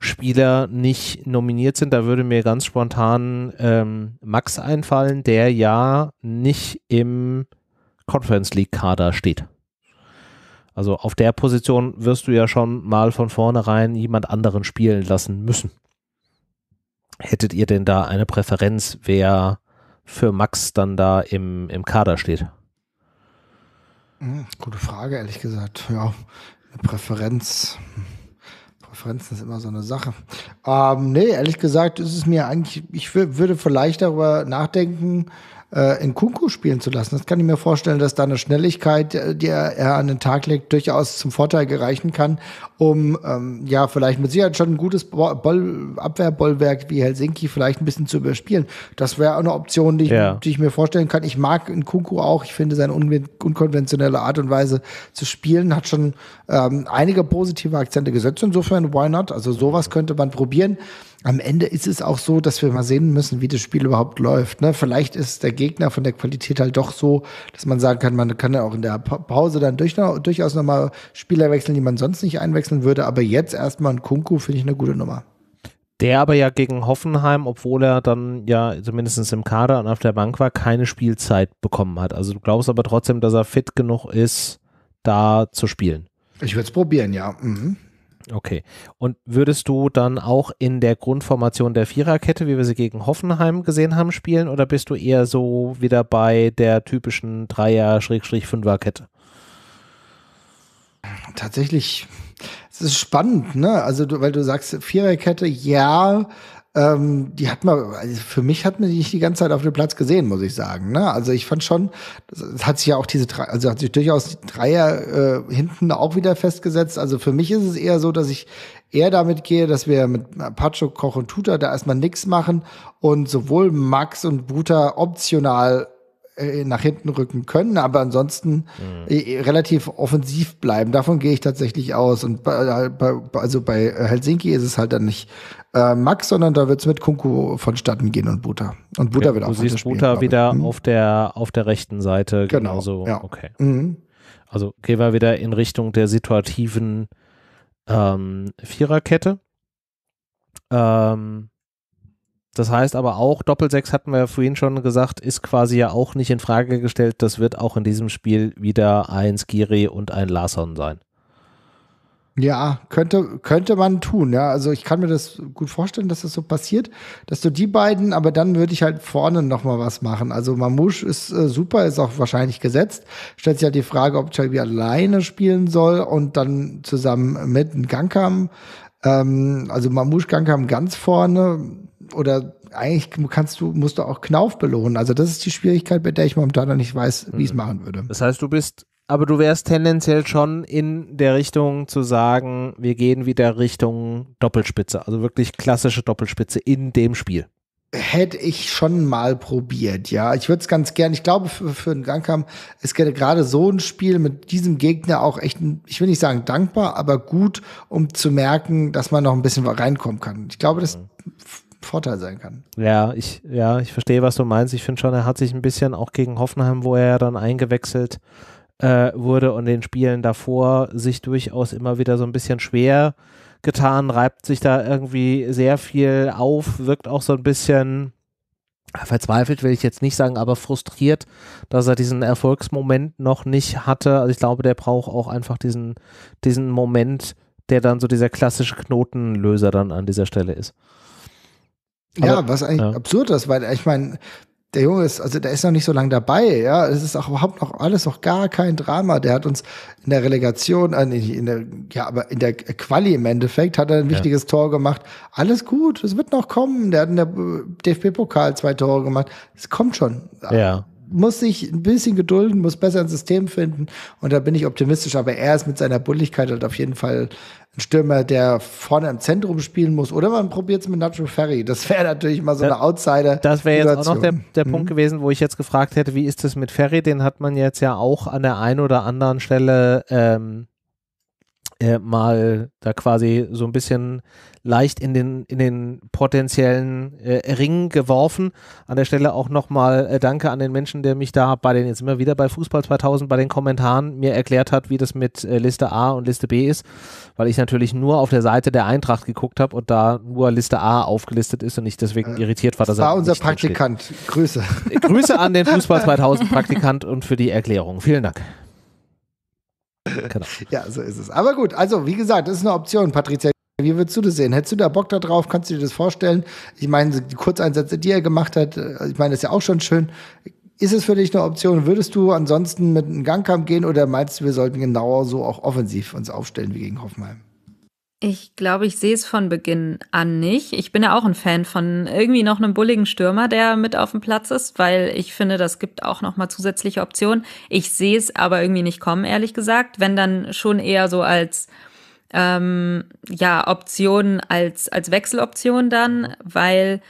Spieler nicht nominiert sind. Da würde mir ganz spontan ähm, Max einfallen, der ja nicht im Conference League Kader steht. Also auf der Position wirst du ja schon mal von vornherein jemand anderen spielen lassen müssen. Hättet ihr denn da eine Präferenz, wer für Max dann da im, im Kader steht? Hm, gute Frage, ehrlich gesagt. Ja, eine Präferenz. Referenzen ist immer so eine Sache. Ähm, nee, ehrlich gesagt ist es mir eigentlich, ich würde vielleicht darüber nachdenken, äh, in Kunku spielen zu lassen. Das kann ich mir vorstellen, dass da eine Schnelligkeit, äh, die er, an den Tag legt, durchaus zum Vorteil gereichen kann, um ähm, ja vielleicht mit Sicherheit schon ein gutes Boll Abwehrbollwerk wie Helsinki vielleicht ein bisschen zu überspielen. Das wäre eine Option, die ich, ja. die ich mir vorstellen kann. Ich mag in Kunku auch. Ich finde seine un unkonventionelle Art und Weise zu spielen hat schon ähm, einige positive Akzente gesetzt. Insofern, why not? Also sowas könnte man probieren am Ende ist es auch so, dass wir mal sehen müssen, wie das Spiel überhaupt läuft. Ne? Vielleicht ist der Gegner von der Qualität halt doch so, dass man sagen kann, man kann ja auch in der Pause dann durch, durchaus nochmal Spieler wechseln, die man sonst nicht einwechseln würde. Aber jetzt erstmal ein Kunku finde ich eine gute Nummer. Der aber ja gegen Hoffenheim, obwohl er dann ja zumindest im Kader und auf der Bank war, keine Spielzeit bekommen hat. Also du glaubst aber trotzdem, dass er fit genug ist, da zu spielen. Ich würde es probieren, ja. Mhm. Okay. Und würdest du dann auch in der Grundformation der Viererkette, wie wir sie gegen Hoffenheim gesehen haben, spielen oder bist du eher so wieder bei der typischen Dreier-Fünferkette? Tatsächlich, es ist spannend, ne? Also, weil du sagst, Viererkette, ja, ähm, die hat man, also für mich hat man die nicht die ganze Zeit auf dem Platz gesehen, muss ich sagen. Ne? Also ich fand schon, es hat sich ja auch diese, also hat sich durchaus die Dreier äh, hinten auch wieder festgesetzt. Also für mich ist es eher so, dass ich eher damit gehe, dass wir mit Pacho, Koch und Tuta da erstmal nichts machen und sowohl Max und Buta optional äh, nach hinten rücken können, aber ansonsten mhm. Äh, relativ offensiv bleiben. Davon gehe ich tatsächlich aus. Und bei, äh, bei, also bei Helsinki ist es halt dann nicht äh, Max, sondern da wird es mit Kunku vonstatten gehen und Buta. Und Buta okay, wird auch. Du siehst Buta wieder mhm. auf der auf der rechten Seite. Genau. Genauso. Ja. Okay. Mhm. Also gehen wir wieder in Richtung der situativen ähm, Viererkette. Ähm, das heißt aber auch, Doppelsechs hatten wir ja vorhin schon gesagt, ist quasi ja auch nicht in Frage gestellt. Das wird auch in diesem Spiel wieder ein Skiri und ein Larson sein. Ja, könnte, könnte man tun. Ja, also ich kann mir das gut vorstellen, dass das so passiert, dass du die beiden, aber dann würde ich halt vorne nochmal was machen. Also Mamouche ist äh, super, ist auch wahrscheinlich gesetzt. Stellt sich halt die Frage, ob Chalbi alleine spielen soll und dann zusammen mit Gankam. Ähm, also Mamouche Gankam ganz vorne oder eigentlich kannst du, musst du auch Knauf belohnen. Also das ist die Schwierigkeit, bei der ich momentan noch nicht weiß, wie ich es mhm. machen würde. Das heißt, du bist, aber du wärst tendenziell schon in der Richtung zu sagen, wir gehen wieder Richtung Doppelspitze, also wirklich klassische Doppelspitze in dem Spiel. Hätte ich schon mal probiert, ja. Ich würde es ganz gern. Ich glaube, für, für einen Gangkampf ist gerade so ein Spiel mit diesem Gegner auch echt, ich will nicht sagen dankbar, aber gut, um zu merken, dass man noch ein bisschen reinkommen kann. Ich glaube, das mhm Vorteil sein kann. Ja, ich, ja, ich verstehe, was du meinst. Ich finde schon, er hat sich ein bisschen auch gegen Hoffenheim, wo er ja dann eingewechselt äh, wurde und den Spielen davor sich durchaus immer wieder so ein bisschen schwer getan, reibt sich da irgendwie sehr viel auf, wirkt auch so ein bisschen verzweifelt, will ich jetzt nicht sagen, aber frustriert, dass er diesen Erfolgsmoment noch nicht hatte. Also ich glaube, der braucht auch einfach diesen, diesen Moment, der dann so dieser klassische Knotenlöser dann an dieser Stelle ist. Aber, ja, was eigentlich ja. absurd ist, weil ich meine, der Junge ist, also der ist noch nicht so lange dabei, ja. Es ist auch überhaupt noch alles noch gar kein Drama. Der hat uns in der Relegation, äh, in der, ja, aber in der Quali im Endeffekt hat er ein wichtiges Tor gemacht. Alles gut, es wird noch kommen. Der hat in der äh, DFB-Pokal zwei Tore gemacht. Es kommt schon. Ja. Muss sich ein bisschen gedulden, muss besser ein System finden. Und da bin ich optimistisch. Aber er ist mit seiner Bulligkeit halt auf jeden Fall ein Stürmer, der vorne im Zentrum spielen muss. Oder man probiert es mit Nacho Ferry. Das wäre natürlich mal so eine Outsider. Das wäre jetzt auch noch der, der mhm. Punkt gewesen, wo ich jetzt gefragt hätte, wie ist es mit Ferry? Den hat man jetzt ja auch an der einen oder anderen Stelle ähm, äh, mal da quasi so ein bisschen leicht in den, in den potenziellen äh, Ring geworfen. An der Stelle auch nochmal äh, Danke an den Menschen, der mich da bei den, jetzt immer wieder bei Fußball 2000, bei den Kommentaren mir erklärt hat, wie das mit äh, Liste A und Liste B ist, weil ich natürlich nur auf der Seite der Eintracht geguckt habe und da nur Liste A aufgelistet ist und ich deswegen äh, irritiert war. Das war unser Praktikant. Grüße. Äh, Grüße an den Fußball 2000 Praktikant und für die Erklärung. Vielen Dank. Genau. Ja, so ist es. Aber gut, also wie gesagt, das ist eine Option, Patricia. Wie würdest du das sehen? Hättest du da Bock darauf? Kannst du dir das vorstellen? Ich meine, die Kurzeinsätze, die er gemacht hat, äh, ich meine, das ist ja auch schon schön. Ist es für dich eine Option? Würdest du ansonsten mit einem Gangkampf gehen oder meinst du, wir sollten genauer so auch offensiv uns aufstellen wie gegen Hoffenheim? Ich glaube, ich sehe es von Beginn an nicht. Ich bin ja auch ein Fan von irgendwie noch einem bulligen Stürmer, der mit auf dem Platz ist, weil ich finde, das gibt auch noch mal zusätzliche Optionen. Ich sehe es aber irgendwie nicht kommen, ehrlich gesagt. Wenn dann schon eher so als ähm, ja Option als als Wechseloption dann, weil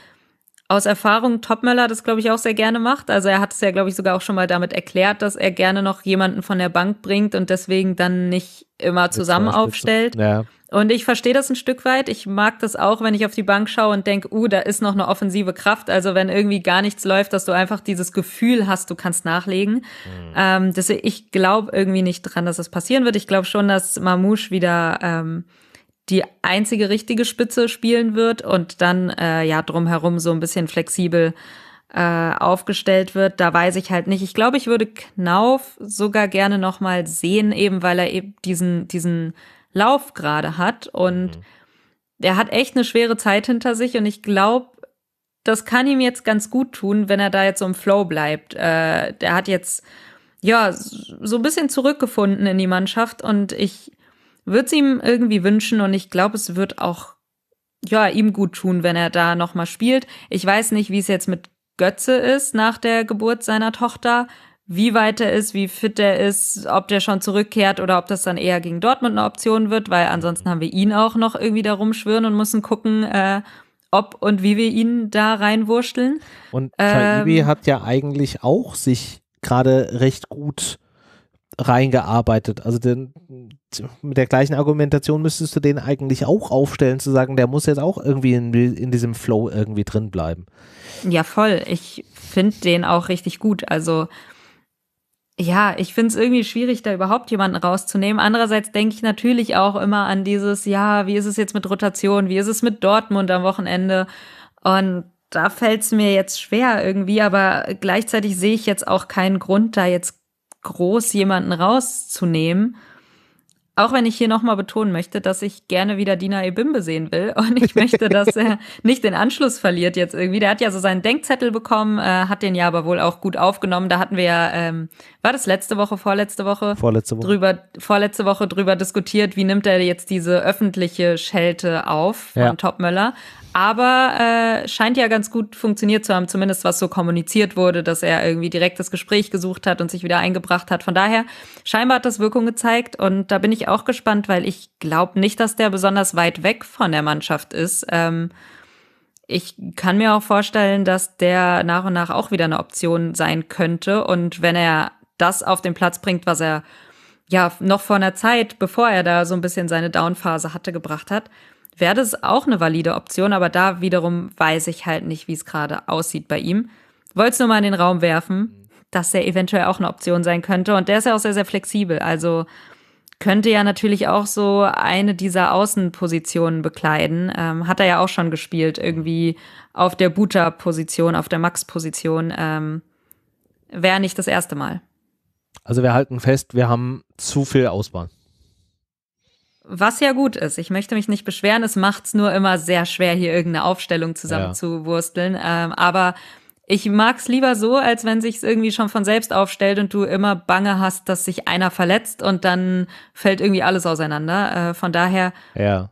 aus Erfahrung Topmöller das, glaube ich, auch sehr gerne macht. Also er hat es ja, glaube ich, sogar auch schon mal damit erklärt, dass er gerne noch jemanden von der Bank bringt und deswegen dann nicht immer zusammen aufstellt. Ja. Und ich verstehe das ein Stück weit. Ich mag das auch, wenn ich auf die Bank schaue und denke, uh, da ist noch eine offensive Kraft. Also wenn irgendwie gar nichts läuft, dass du einfach dieses Gefühl hast, du kannst nachlegen. Mhm. Ähm, deswegen, ich glaube irgendwie nicht dran, dass das passieren wird. Ich glaube schon, dass Mamouche wieder ähm, die einzige richtige Spitze spielen wird und dann äh, ja drumherum so ein bisschen flexibel äh, aufgestellt wird. Da weiß ich halt nicht. Ich glaube, ich würde Knauf sogar gerne noch mal sehen, eben weil er eben diesen diesen Lauf gerade hat. Und mhm. er hat echt eine schwere Zeit hinter sich. Und ich glaube, das kann ihm jetzt ganz gut tun, wenn er da jetzt so im Flow bleibt. Äh, der hat jetzt ja so ein bisschen zurückgefunden in die Mannschaft und ich würde es ihm irgendwie wünschen und ich glaube, es wird auch ja ihm gut tun, wenn er da noch mal spielt. Ich weiß nicht, wie es jetzt mit Götze ist nach der Geburt seiner Tochter wie weit er ist, wie fit er ist, ob der schon zurückkehrt oder ob das dann eher gegen Dortmund eine Option wird, weil ansonsten haben wir ihn auch noch irgendwie da rumschwirren und müssen gucken, äh, ob und wie wir ihn da reinwurschteln. Und Taibi ähm, hat ja eigentlich auch sich gerade recht gut reingearbeitet. Also den, mit der gleichen Argumentation müsstest du den eigentlich auch aufstellen, zu sagen, der muss jetzt auch irgendwie in, in diesem Flow irgendwie drin bleiben. Ja, voll. Ich finde den auch richtig gut. Also ja, ich find's irgendwie schwierig, da überhaupt jemanden rauszunehmen. Andererseits denke ich natürlich auch immer an dieses, ja, wie ist es jetzt mit Rotation, wie ist es mit Dortmund am Wochenende? Und da fällt's mir jetzt schwer irgendwie, aber gleichzeitig sehe ich jetzt auch keinen Grund, da jetzt groß jemanden rauszunehmen. Auch wenn ich hier nochmal betonen möchte, dass ich gerne wieder Dina Ebimbe sehen will und ich möchte, dass er nicht den Anschluss verliert jetzt irgendwie. Der hat ja so seinen Denkzettel bekommen, äh, hat den ja aber wohl auch gut aufgenommen. Da hatten wir ja, ähm, war das letzte Woche, vorletzte Woche? Vorletzte Woche. Drüber, vorletzte Woche drüber diskutiert, wie nimmt er jetzt diese öffentliche Schelte auf von ja. Topmöller. Aber äh, scheint ja ganz gut funktioniert zu haben, zumindest was so kommuniziert wurde, dass er irgendwie direkt das Gespräch gesucht hat und sich wieder eingebracht hat. Von daher, scheinbar hat das Wirkung gezeigt und da bin ich auch gespannt, weil ich glaube nicht, dass der besonders weit weg von der Mannschaft ist. Ähm, ich kann mir auch vorstellen, dass der nach und nach auch wieder eine Option sein könnte. Und wenn er das auf den Platz bringt, was er ja noch vor einer Zeit, bevor er da so ein bisschen seine Downphase hatte, gebracht hat, wäre das auch eine valide Option, aber da wiederum weiß ich halt nicht, wie es gerade aussieht bei ihm. Wollte es nur mal in den Raum werfen, dass er eventuell auch eine Option sein könnte. Und der ist ja auch sehr, sehr flexibel. Also könnte ja natürlich auch so eine dieser Außenpositionen bekleiden. Ähm, hat er ja auch schon gespielt, irgendwie auf der Buta-Position, auf der Max-Position. Ähm, wäre nicht das erste Mal. Also wir halten fest, wir haben zu viel Auswahl. Was ja gut ist. Ich möchte mich nicht beschweren. Es macht's nur immer sehr schwer, hier irgendeine Aufstellung zusammenzuwursteln. Ja. Ähm, aber ich mag's lieber so, als wenn sich's irgendwie schon von selbst aufstellt und du immer Bange hast, dass sich einer verletzt und dann fällt irgendwie alles auseinander. Äh, von daher ja.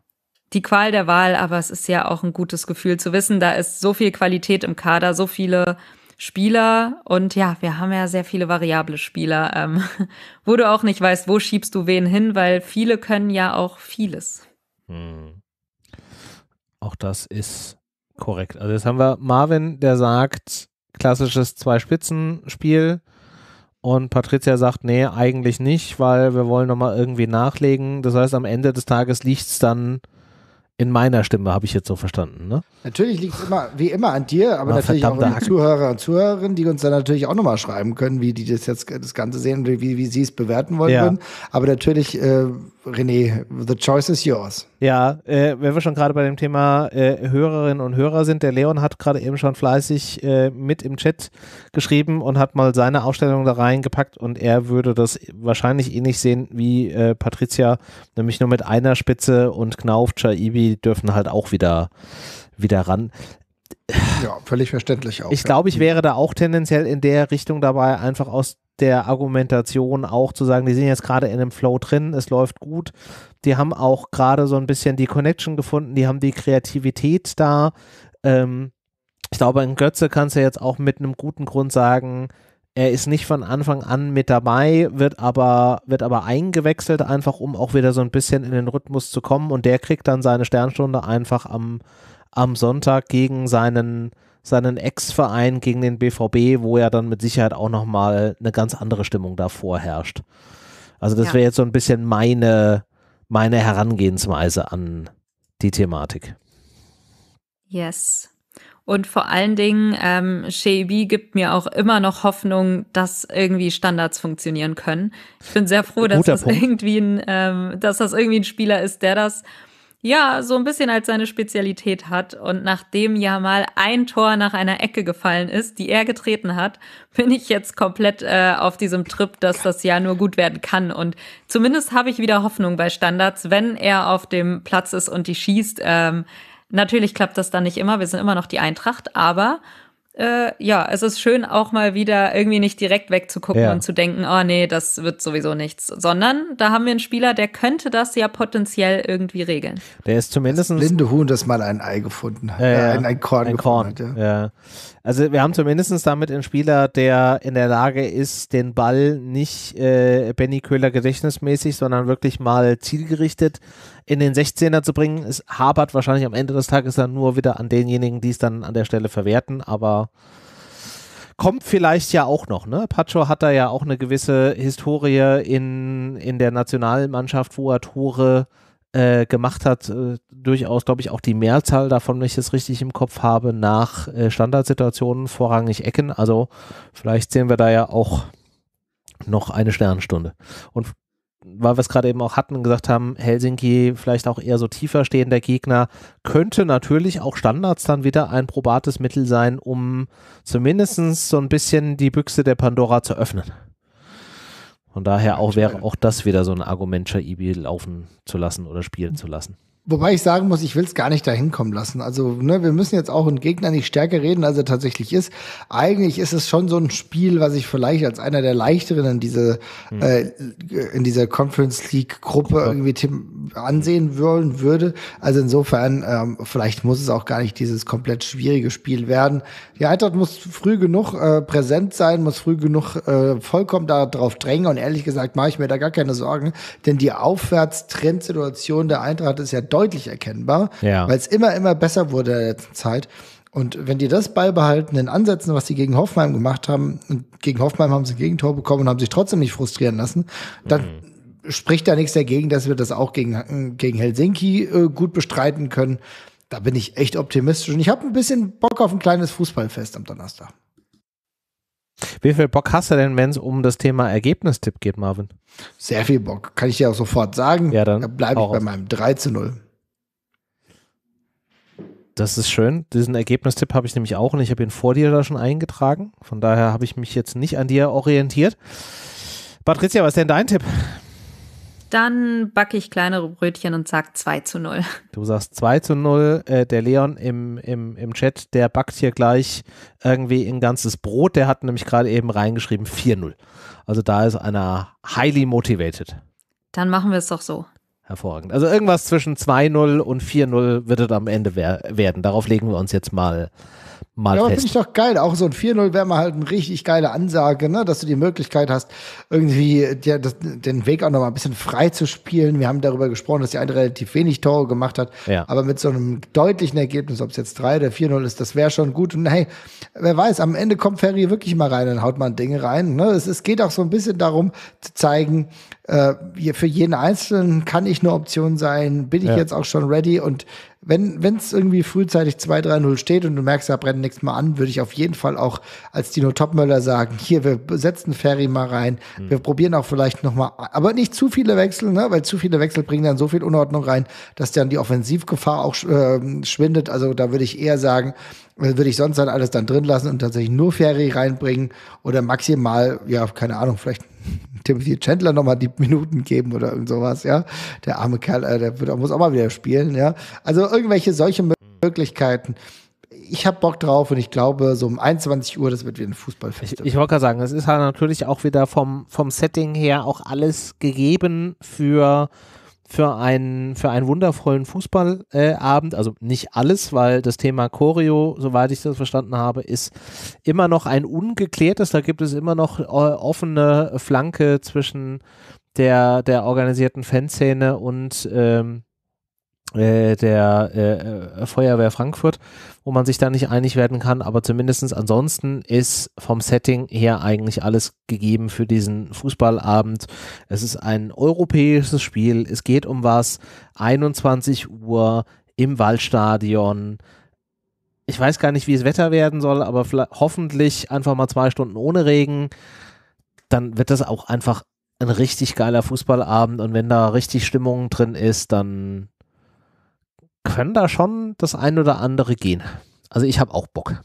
die Qual der Wahl, aber es ist ja auch ein gutes Gefühl zu wissen, da ist so viel Qualität im Kader, so viele Spieler und ja, wir haben ja sehr viele variable Spieler, ähm, wo du auch nicht weißt, wo schiebst du wen hin, weil viele können ja auch vieles. Hm. Auch das ist korrekt. Also jetzt haben wir Marvin, der sagt, klassisches Zwei-Spitzen-Spiel. Und Patricia sagt, nee, eigentlich nicht, weil wir wollen nochmal irgendwie nachlegen. Das heißt, am Ende des Tages liegt es dann in meiner Stimme habe ich jetzt so verstanden, ne? Natürlich liegt es immer, wie immer, an dir, aber Na, natürlich auch an die Zuhörer und Zuhörerinnen, die uns dann natürlich auch nochmal schreiben können, wie die das jetzt das Ganze sehen, wie, wie sie es bewerten wollen ja. würden. Aber natürlich äh, René, the choice is yours. Ja, äh, wenn wir schon gerade bei dem Thema äh, Hörerinnen und Hörer sind, der Leon hat gerade eben schon fleißig äh, mit im Chat geschrieben und hat mal seine Aufstellung da reingepackt und er würde das wahrscheinlich ähnlich sehen wie äh, Patricia, nämlich nur mit einer Spitze und Knauf, Chaibi dürfen halt auch wieder, wieder ran. Ja, völlig verständlich auch. Ich glaube, ich wäre da auch tendenziell in der Richtung dabei, einfach aus der Argumentation auch zu sagen, die sind jetzt gerade in einem Flow drin, es läuft gut. Die haben auch gerade so ein bisschen die Connection gefunden, die haben die Kreativität da. Ähm, ich glaube, in Götze kannst du jetzt auch mit einem guten Grund sagen, er ist nicht von Anfang an mit dabei, wird aber, wird aber eingewechselt, einfach um auch wieder so ein bisschen in den Rhythmus zu kommen. Und der kriegt dann seine Sternstunde einfach am, am Sonntag gegen seinen seinen Ex-Verein gegen den BVB, wo ja dann mit Sicherheit auch nochmal eine ganz andere Stimmung davor herrscht. Also das ja. wäre jetzt so ein bisschen meine, meine Herangehensweise an die Thematik. Yes. Und vor allen Dingen, ähm, Shebi gibt mir auch immer noch Hoffnung, dass irgendwie Standards funktionieren können. Ich bin sehr froh, dass das, irgendwie ein, ähm, dass das irgendwie ein Spieler ist, der das ja so ein bisschen als seine Spezialität hat. Und nachdem ja mal ein Tor nach einer Ecke gefallen ist, die er getreten hat, bin ich jetzt komplett äh, auf diesem Trip, dass das ja nur gut werden kann. Und zumindest habe ich wieder Hoffnung bei Standards, wenn er auf dem Platz ist und die schießt. Ähm, natürlich klappt das dann nicht immer, wir sind immer noch die Eintracht, aber äh, ja, es ist schön, auch mal wieder irgendwie nicht direkt wegzugucken ja. und zu denken, oh nee, das wird sowieso nichts, sondern da haben wir einen Spieler, der könnte das ja potenziell irgendwie regeln. Der ist zumindest. Das blinde Huhn, das mal ein Ei gefunden hat, ja, äh, ja. Ein, ein, Korn ein Korn. Hat, ja. Also wir haben zumindest damit einen Spieler, der in der Lage ist, den Ball nicht äh, Benny Köhler gedächtnismäßig, sondern wirklich mal zielgerichtet in den 16er zu bringen. Es hapert wahrscheinlich am Ende des Tages dann nur wieder an denjenigen, die es dann an der Stelle verwerten, aber kommt vielleicht ja auch noch. Ne? Pacho hat da ja auch eine gewisse Historie in, in der Nationalmannschaft, wo er Tore äh, gemacht hat. Äh, durchaus, glaube ich, auch die Mehrzahl davon, wenn ich es richtig im Kopf habe, nach äh, Standardsituationen, vorrangig Ecken. Also vielleicht sehen wir da ja auch noch eine Sternstunde. Und weil wir es gerade eben auch hatten und gesagt haben, Helsinki vielleicht auch eher so tiefer stehender Gegner, könnte natürlich auch Standards dann wieder ein probates Mittel sein, um zumindest so ein bisschen die Büchse der Pandora zu öffnen. Von daher auch wäre auch das wieder so ein Argument, Shaibi laufen zu lassen oder spielen zu lassen. Wobei ich sagen muss, ich will es gar nicht dahin kommen lassen. Also, ne, wir müssen jetzt auch einen Gegner nicht stärker reden, als er tatsächlich ist. Eigentlich ist es schon so ein Spiel, was ich vielleicht als einer der leichteren in dieser, mhm. äh, in dieser Conference League Gruppe ja. irgendwie ansehen wollen würde. Also insofern, ähm, vielleicht muss es auch gar nicht dieses komplett schwierige Spiel werden. Die Eintracht muss früh genug äh, präsent sein, muss früh genug äh, vollkommen darauf drängen. Und ehrlich gesagt mache ich mir da gar keine Sorgen, denn die Aufwärtstrendsituation der Eintracht ist ja deutlich erkennbar, ja. weil es immer, immer besser wurde in der letzten Zeit. Und wenn die das beibehalten in Ansätzen, was sie gegen Hoffenheim gemacht haben, und gegen Hoffenheim haben sie ein Gegentor bekommen und haben sich trotzdem nicht frustrieren lassen, dann mhm. spricht da nichts dagegen, dass wir das auch gegen, gegen Helsinki äh, gut bestreiten können. Da bin ich echt optimistisch und ich habe ein bisschen Bock auf ein kleines Fußballfest am Donnerstag. Wie viel Bock hast du denn, wenn es um das Thema Ergebnistipp geht, Marvin? Sehr viel Bock, kann ich dir auch sofort sagen. Ja, dann. Da bleibe ich bei meinem 3 zu 0. Das ist schön. Diesen Ergebnistipp habe ich nämlich auch und ich habe ihn vor dir da schon eingetragen. Von daher habe ich mich jetzt nicht an dir orientiert. Patricia, was ist denn dein Tipp? Dann backe ich kleinere Brötchen und sage 2 zu 0. Du sagst 2 zu 0. Äh, der Leon im, im, im Chat, der backt hier gleich irgendwie ein ganzes Brot. Der hat nämlich gerade eben reingeschrieben 4-0. Also da ist einer highly motivated. Dann machen wir es doch so hervorragend. Also irgendwas zwischen 2-0 und 4-0 wird es am Ende wer werden. Darauf legen wir uns jetzt mal äh, mal ja, fest. Ja, finde ich doch geil. Auch so ein 4-0 wäre mal halt eine richtig geile Ansage, ne? dass du die Möglichkeit hast, irgendwie der, das, den Weg auch noch mal ein bisschen frei zu spielen. Wir haben darüber gesprochen, dass die eine relativ wenig Tore gemacht hat. Ja. Aber mit so einem deutlichen Ergebnis, ob es jetzt 3 oder 4-0 ist, das wäre schon gut. Und hey, wer weiß, am Ende kommt Ferry wirklich mal rein und haut mal Dinge rein. Ne? Es, es geht auch so ein bisschen darum, zu zeigen, äh, für jeden Einzelnen kann ich eine Option sein, bin ich ja. jetzt auch schon ready und wenn es irgendwie frühzeitig 2-3-0 steht und du merkst, da brennt nichts mehr an, würde ich auf jeden Fall auch als Dino Topmöller sagen, hier, wir setzen Ferry mal rein, mhm. wir probieren auch vielleicht nochmal, aber nicht zu viele Wechsel, ne? weil zu viele Wechsel bringen dann so viel Unordnung rein, dass dann die Offensivgefahr auch äh, schwindet. Also da würde ich eher sagen, würde ich sonst dann alles dann drin lassen und tatsächlich nur Ferry reinbringen oder maximal, ja, keine Ahnung, vielleicht Timothy Chandler nochmal die Minuten geben oder irgend sowas, ja. Der arme Kerl, äh, der wird, muss auch mal wieder spielen, ja. Also irgendwelche solche Möglichkeiten. Ich habe Bock drauf und ich glaube, so um 21 Uhr, das wird wieder ein Fußballfest. Ich, ich wollte gerade sagen, es ist halt natürlich auch wieder vom, vom Setting her auch alles gegeben für für einen, für einen wundervollen Fußballabend. Äh, also nicht alles, weil das Thema Choreo, soweit ich das verstanden habe, ist immer noch ein ungeklärtes. Da gibt es immer noch äh, offene Flanke zwischen der, der organisierten Fanszene und ähm, äh, der äh, äh, Feuerwehr Frankfurt, wo man sich da nicht einig werden kann, aber zumindest ansonsten ist vom Setting her eigentlich alles gegeben für diesen Fußballabend. Es ist ein europäisches Spiel, es geht um was, 21 Uhr im Waldstadion, ich weiß gar nicht, wie es Wetter werden soll, aber hoffentlich einfach mal zwei Stunden ohne Regen, dann wird das auch einfach ein richtig geiler Fußballabend und wenn da richtig Stimmung drin ist, dann können da schon das ein oder andere gehen. Also ich habe auch Bock.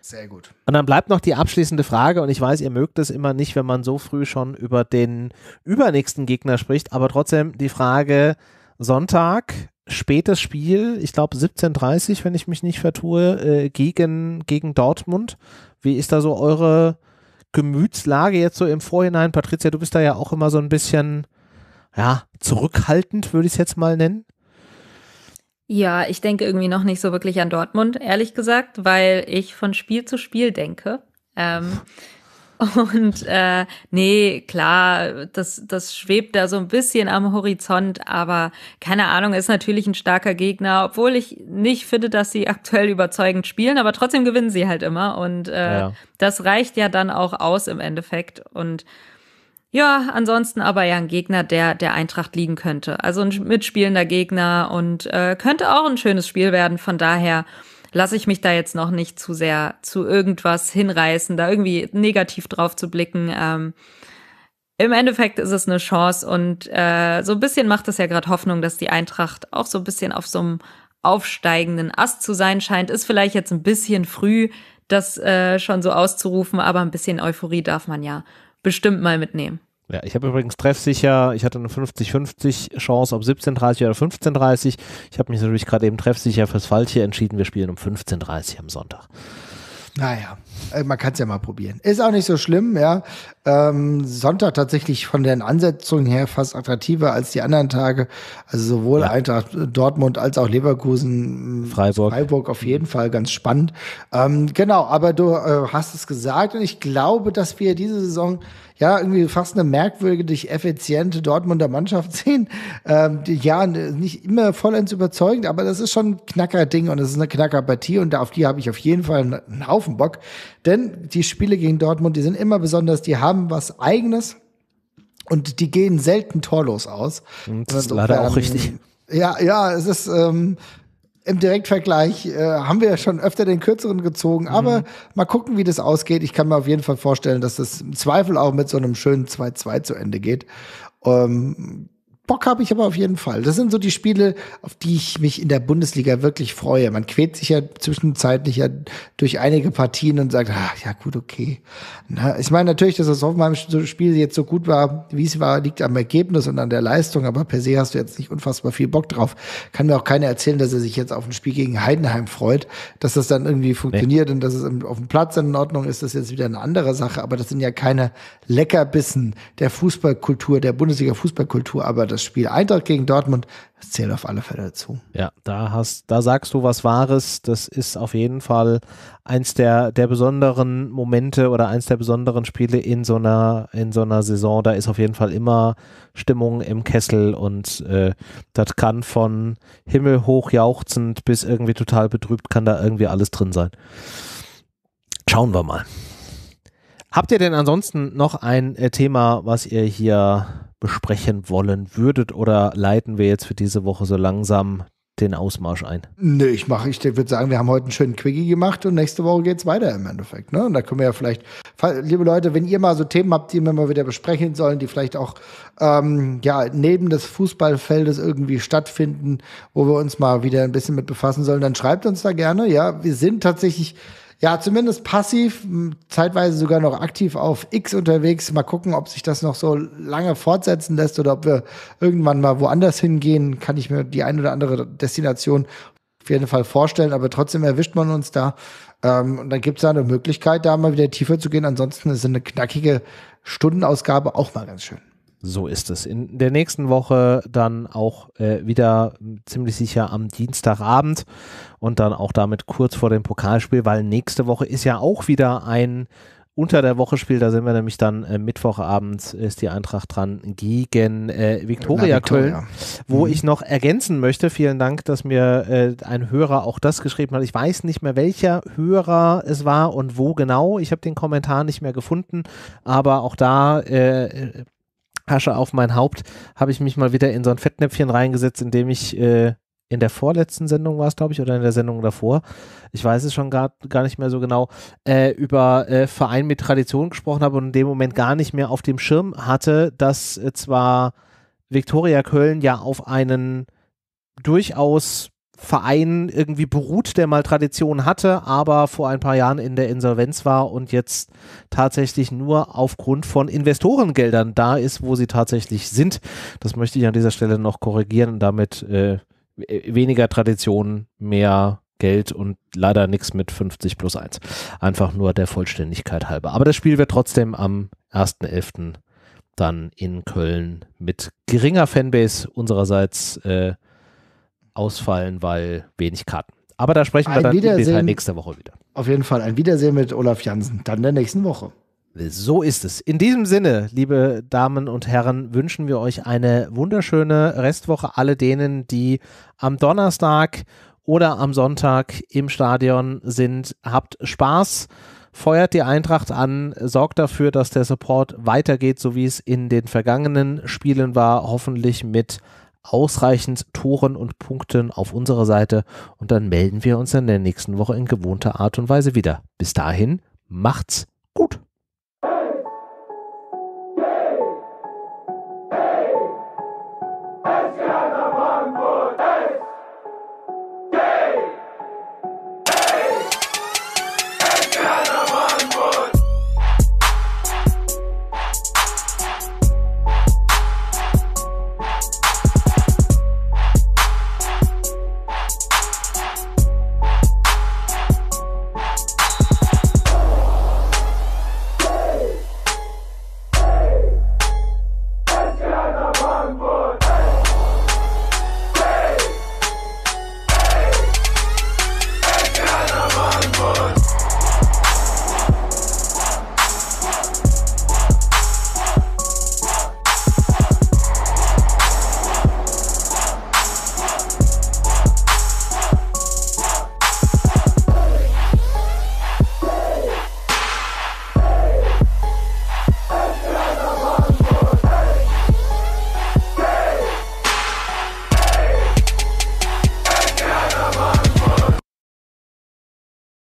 Sehr gut. Und dann bleibt noch die abschließende Frage, und ich weiß, ihr mögt es immer nicht, wenn man so früh schon über den übernächsten Gegner spricht, aber trotzdem die Frage: Sonntag, spätes Spiel, ich glaube 17.30 wenn ich mich nicht vertue, äh, gegen, gegen Dortmund. Wie ist da so eure Gemütslage jetzt so im Vorhinein? Patricia, du bist da ja auch immer so ein bisschen ja, zurückhaltend, würde ich es jetzt mal nennen. Ja, ich denke irgendwie noch nicht so wirklich an Dortmund, ehrlich gesagt, weil ich von Spiel zu Spiel denke. Ähm, und äh, nee, klar, das, das schwebt da so ein bisschen am Horizont, aber keine Ahnung, ist natürlich ein starker Gegner, obwohl ich nicht finde, dass sie aktuell überzeugend spielen, aber trotzdem gewinnen sie halt immer. Und äh, ja. das reicht ja dann auch aus im Endeffekt. Und ja, ansonsten aber ja ein Gegner, der der Eintracht liegen könnte. Also ein mitspielender Gegner und äh, könnte auch ein schönes Spiel werden. Von daher lasse ich mich da jetzt noch nicht zu sehr zu irgendwas hinreißen, da irgendwie negativ drauf zu blicken. Ähm, Im Endeffekt ist es eine Chance und äh, so ein bisschen macht es ja gerade Hoffnung, dass die Eintracht auch so ein bisschen auf so einem aufsteigenden Ast zu sein scheint. Ist vielleicht jetzt ein bisschen früh, das äh, schon so auszurufen, aber ein bisschen Euphorie darf man ja bestimmt mal mitnehmen. Ja, ich habe übrigens treffsicher, ich hatte eine 50-50 Chance ob 17.30 oder 15.30. Ich habe mich natürlich gerade eben treffsicher fürs Falsche entschieden. Wir spielen um 15.30 am Sonntag. Naja. Äh, man kann es ja mal probieren. Ist auch nicht so schlimm, ja. Ähm, Sonntag tatsächlich von den Ansetzungen her fast attraktiver als die anderen Tage. Also sowohl ja. Eintracht Dortmund als auch Leverkusen, hm, Freiburg, Freiburg auf jeden Fall ganz spannend. Ähm, genau, aber du äh, hast es gesagt und ich glaube, dass wir diese Saison ja irgendwie fast eine merkwürdig effiziente Dortmunder Mannschaft sehen. Ähm, die, ja, nicht immer vollends überzeugend, aber das ist schon ein Knacker-Ding und das ist eine Knackerpartie und auf die habe ich auf jeden Fall einen Haufen Bock. Denn die Spiele gegen Dortmund, die sind immer besonders, die haben was Eigenes und die gehen selten torlos aus. Hm, das ist leider auch richtig. Ja, ja, es ist ähm, im Direktvergleich äh, haben wir ja schon öfter den kürzeren gezogen, mhm. aber mhm. mal gucken, wie das ausgeht. Ich kann mir auf jeden Fall vorstellen, dass das im Zweifel auch mit so einem schönen 2-2 zu Ende geht. Ähm, Bock habe ich aber auf jeden Fall. Das sind so die Spiele, auf die ich mich in der Bundesliga wirklich freue. Man quält sich ja zwischenzeitlich ja durch einige Partien und sagt, ah, ja gut, okay. Na, ich meine natürlich, dass das Hoffenheim-Spiel jetzt so gut war, wie es war, liegt am Ergebnis und an der Leistung, aber per se hast du jetzt nicht unfassbar viel Bock drauf. Kann mir auch keiner erzählen, dass er sich jetzt auf ein Spiel gegen Heidenheim freut, dass das dann irgendwie funktioniert nee. und dass es auf dem Platz in Ordnung ist, das ist jetzt wieder eine andere Sache, aber das sind ja keine Leckerbissen der Fußballkultur, der Bundesliga-Fußballkultur, aber das Spiel Eintracht gegen Dortmund, zählt auf alle Fälle dazu. Ja, da hast, da sagst du was Wahres. Das ist auf jeden Fall eins der, der besonderen Momente oder eins der besonderen Spiele in so einer, in so einer Saison. Da ist auf jeden Fall immer Stimmung im Kessel und äh, das kann von himmelhoch jauchzend bis irgendwie total betrübt, kann da irgendwie alles drin sein. Schauen wir mal. Habt ihr denn ansonsten noch ein äh, Thema, was ihr hier besprechen wollen würdet oder leiten wir jetzt für diese Woche so langsam den Ausmarsch ein? Nö, ich mache, ich würde sagen, wir haben heute einen schönen Quickie gemacht und nächste Woche geht es weiter im Endeffekt. Ne? Und da können wir ja vielleicht, liebe Leute, wenn ihr mal so Themen habt, die wir mal wieder besprechen sollen, die vielleicht auch ähm, ja, neben des Fußballfeldes irgendwie stattfinden, wo wir uns mal wieder ein bisschen mit befassen sollen, dann schreibt uns da gerne. Ja, wir sind tatsächlich ja, zumindest passiv, zeitweise sogar noch aktiv auf X unterwegs. Mal gucken, ob sich das noch so lange fortsetzen lässt oder ob wir irgendwann mal woanders hingehen. Kann ich mir die ein oder andere Destination auf jeden Fall vorstellen, aber trotzdem erwischt man uns da. Ähm, und dann gibt es da eine Möglichkeit, da mal wieder tiefer zu gehen. Ansonsten ist eine knackige Stundenausgabe auch mal ganz schön. So ist es. In der nächsten Woche dann auch äh, wieder ziemlich sicher am Dienstagabend und dann auch damit kurz vor dem Pokalspiel, weil nächste Woche ist ja auch wieder ein unter der Woche Spiel. Da sind wir nämlich dann äh, Mittwochabend ist die Eintracht dran gegen äh, Viktoria Köln, wo mhm. ich noch ergänzen möchte. Vielen Dank, dass mir äh, ein Hörer auch das geschrieben hat. Ich weiß nicht mehr, welcher Hörer es war und wo genau. Ich habe den Kommentar nicht mehr gefunden, aber auch da äh, äh Asche auf mein Haupt, habe ich mich mal wieder in so ein Fettnäpfchen reingesetzt, indem ich äh, in der vorletzten Sendung war es, glaube ich, oder in der Sendung davor, ich weiß es schon gar, gar nicht mehr so genau, äh, über äh, Verein mit Tradition gesprochen habe und in dem Moment gar nicht mehr auf dem Schirm hatte, dass äh, zwar Viktoria Köln ja auf einen durchaus Verein irgendwie beruht, der mal Tradition hatte, aber vor ein paar Jahren in der Insolvenz war und jetzt tatsächlich nur aufgrund von Investorengeldern da ist, wo sie tatsächlich sind. Das möchte ich an dieser Stelle noch korrigieren, damit äh, weniger Tradition, mehr Geld und leider nichts mit 50 plus 1. Einfach nur der Vollständigkeit halber. Aber das Spiel wird trotzdem am 1.11. dann in Köln mit geringer Fanbase unsererseits äh, ausfallen, weil wenig Karten. Aber da sprechen ein wir dann im Detail nächste Woche wieder. Auf jeden Fall ein Wiedersehen mit Olaf Jansen, dann der nächsten Woche. So ist es. In diesem Sinne, liebe Damen und Herren, wünschen wir euch eine wunderschöne Restwoche. Alle denen, die am Donnerstag oder am Sonntag im Stadion sind, habt Spaß. Feuert die Eintracht an, sorgt dafür, dass der Support weitergeht, so wie es in den vergangenen Spielen war, hoffentlich mit ausreichend Toren und Punkten auf unserer Seite und dann melden wir uns in der nächsten Woche in gewohnter Art und Weise wieder. Bis dahin, macht's gut.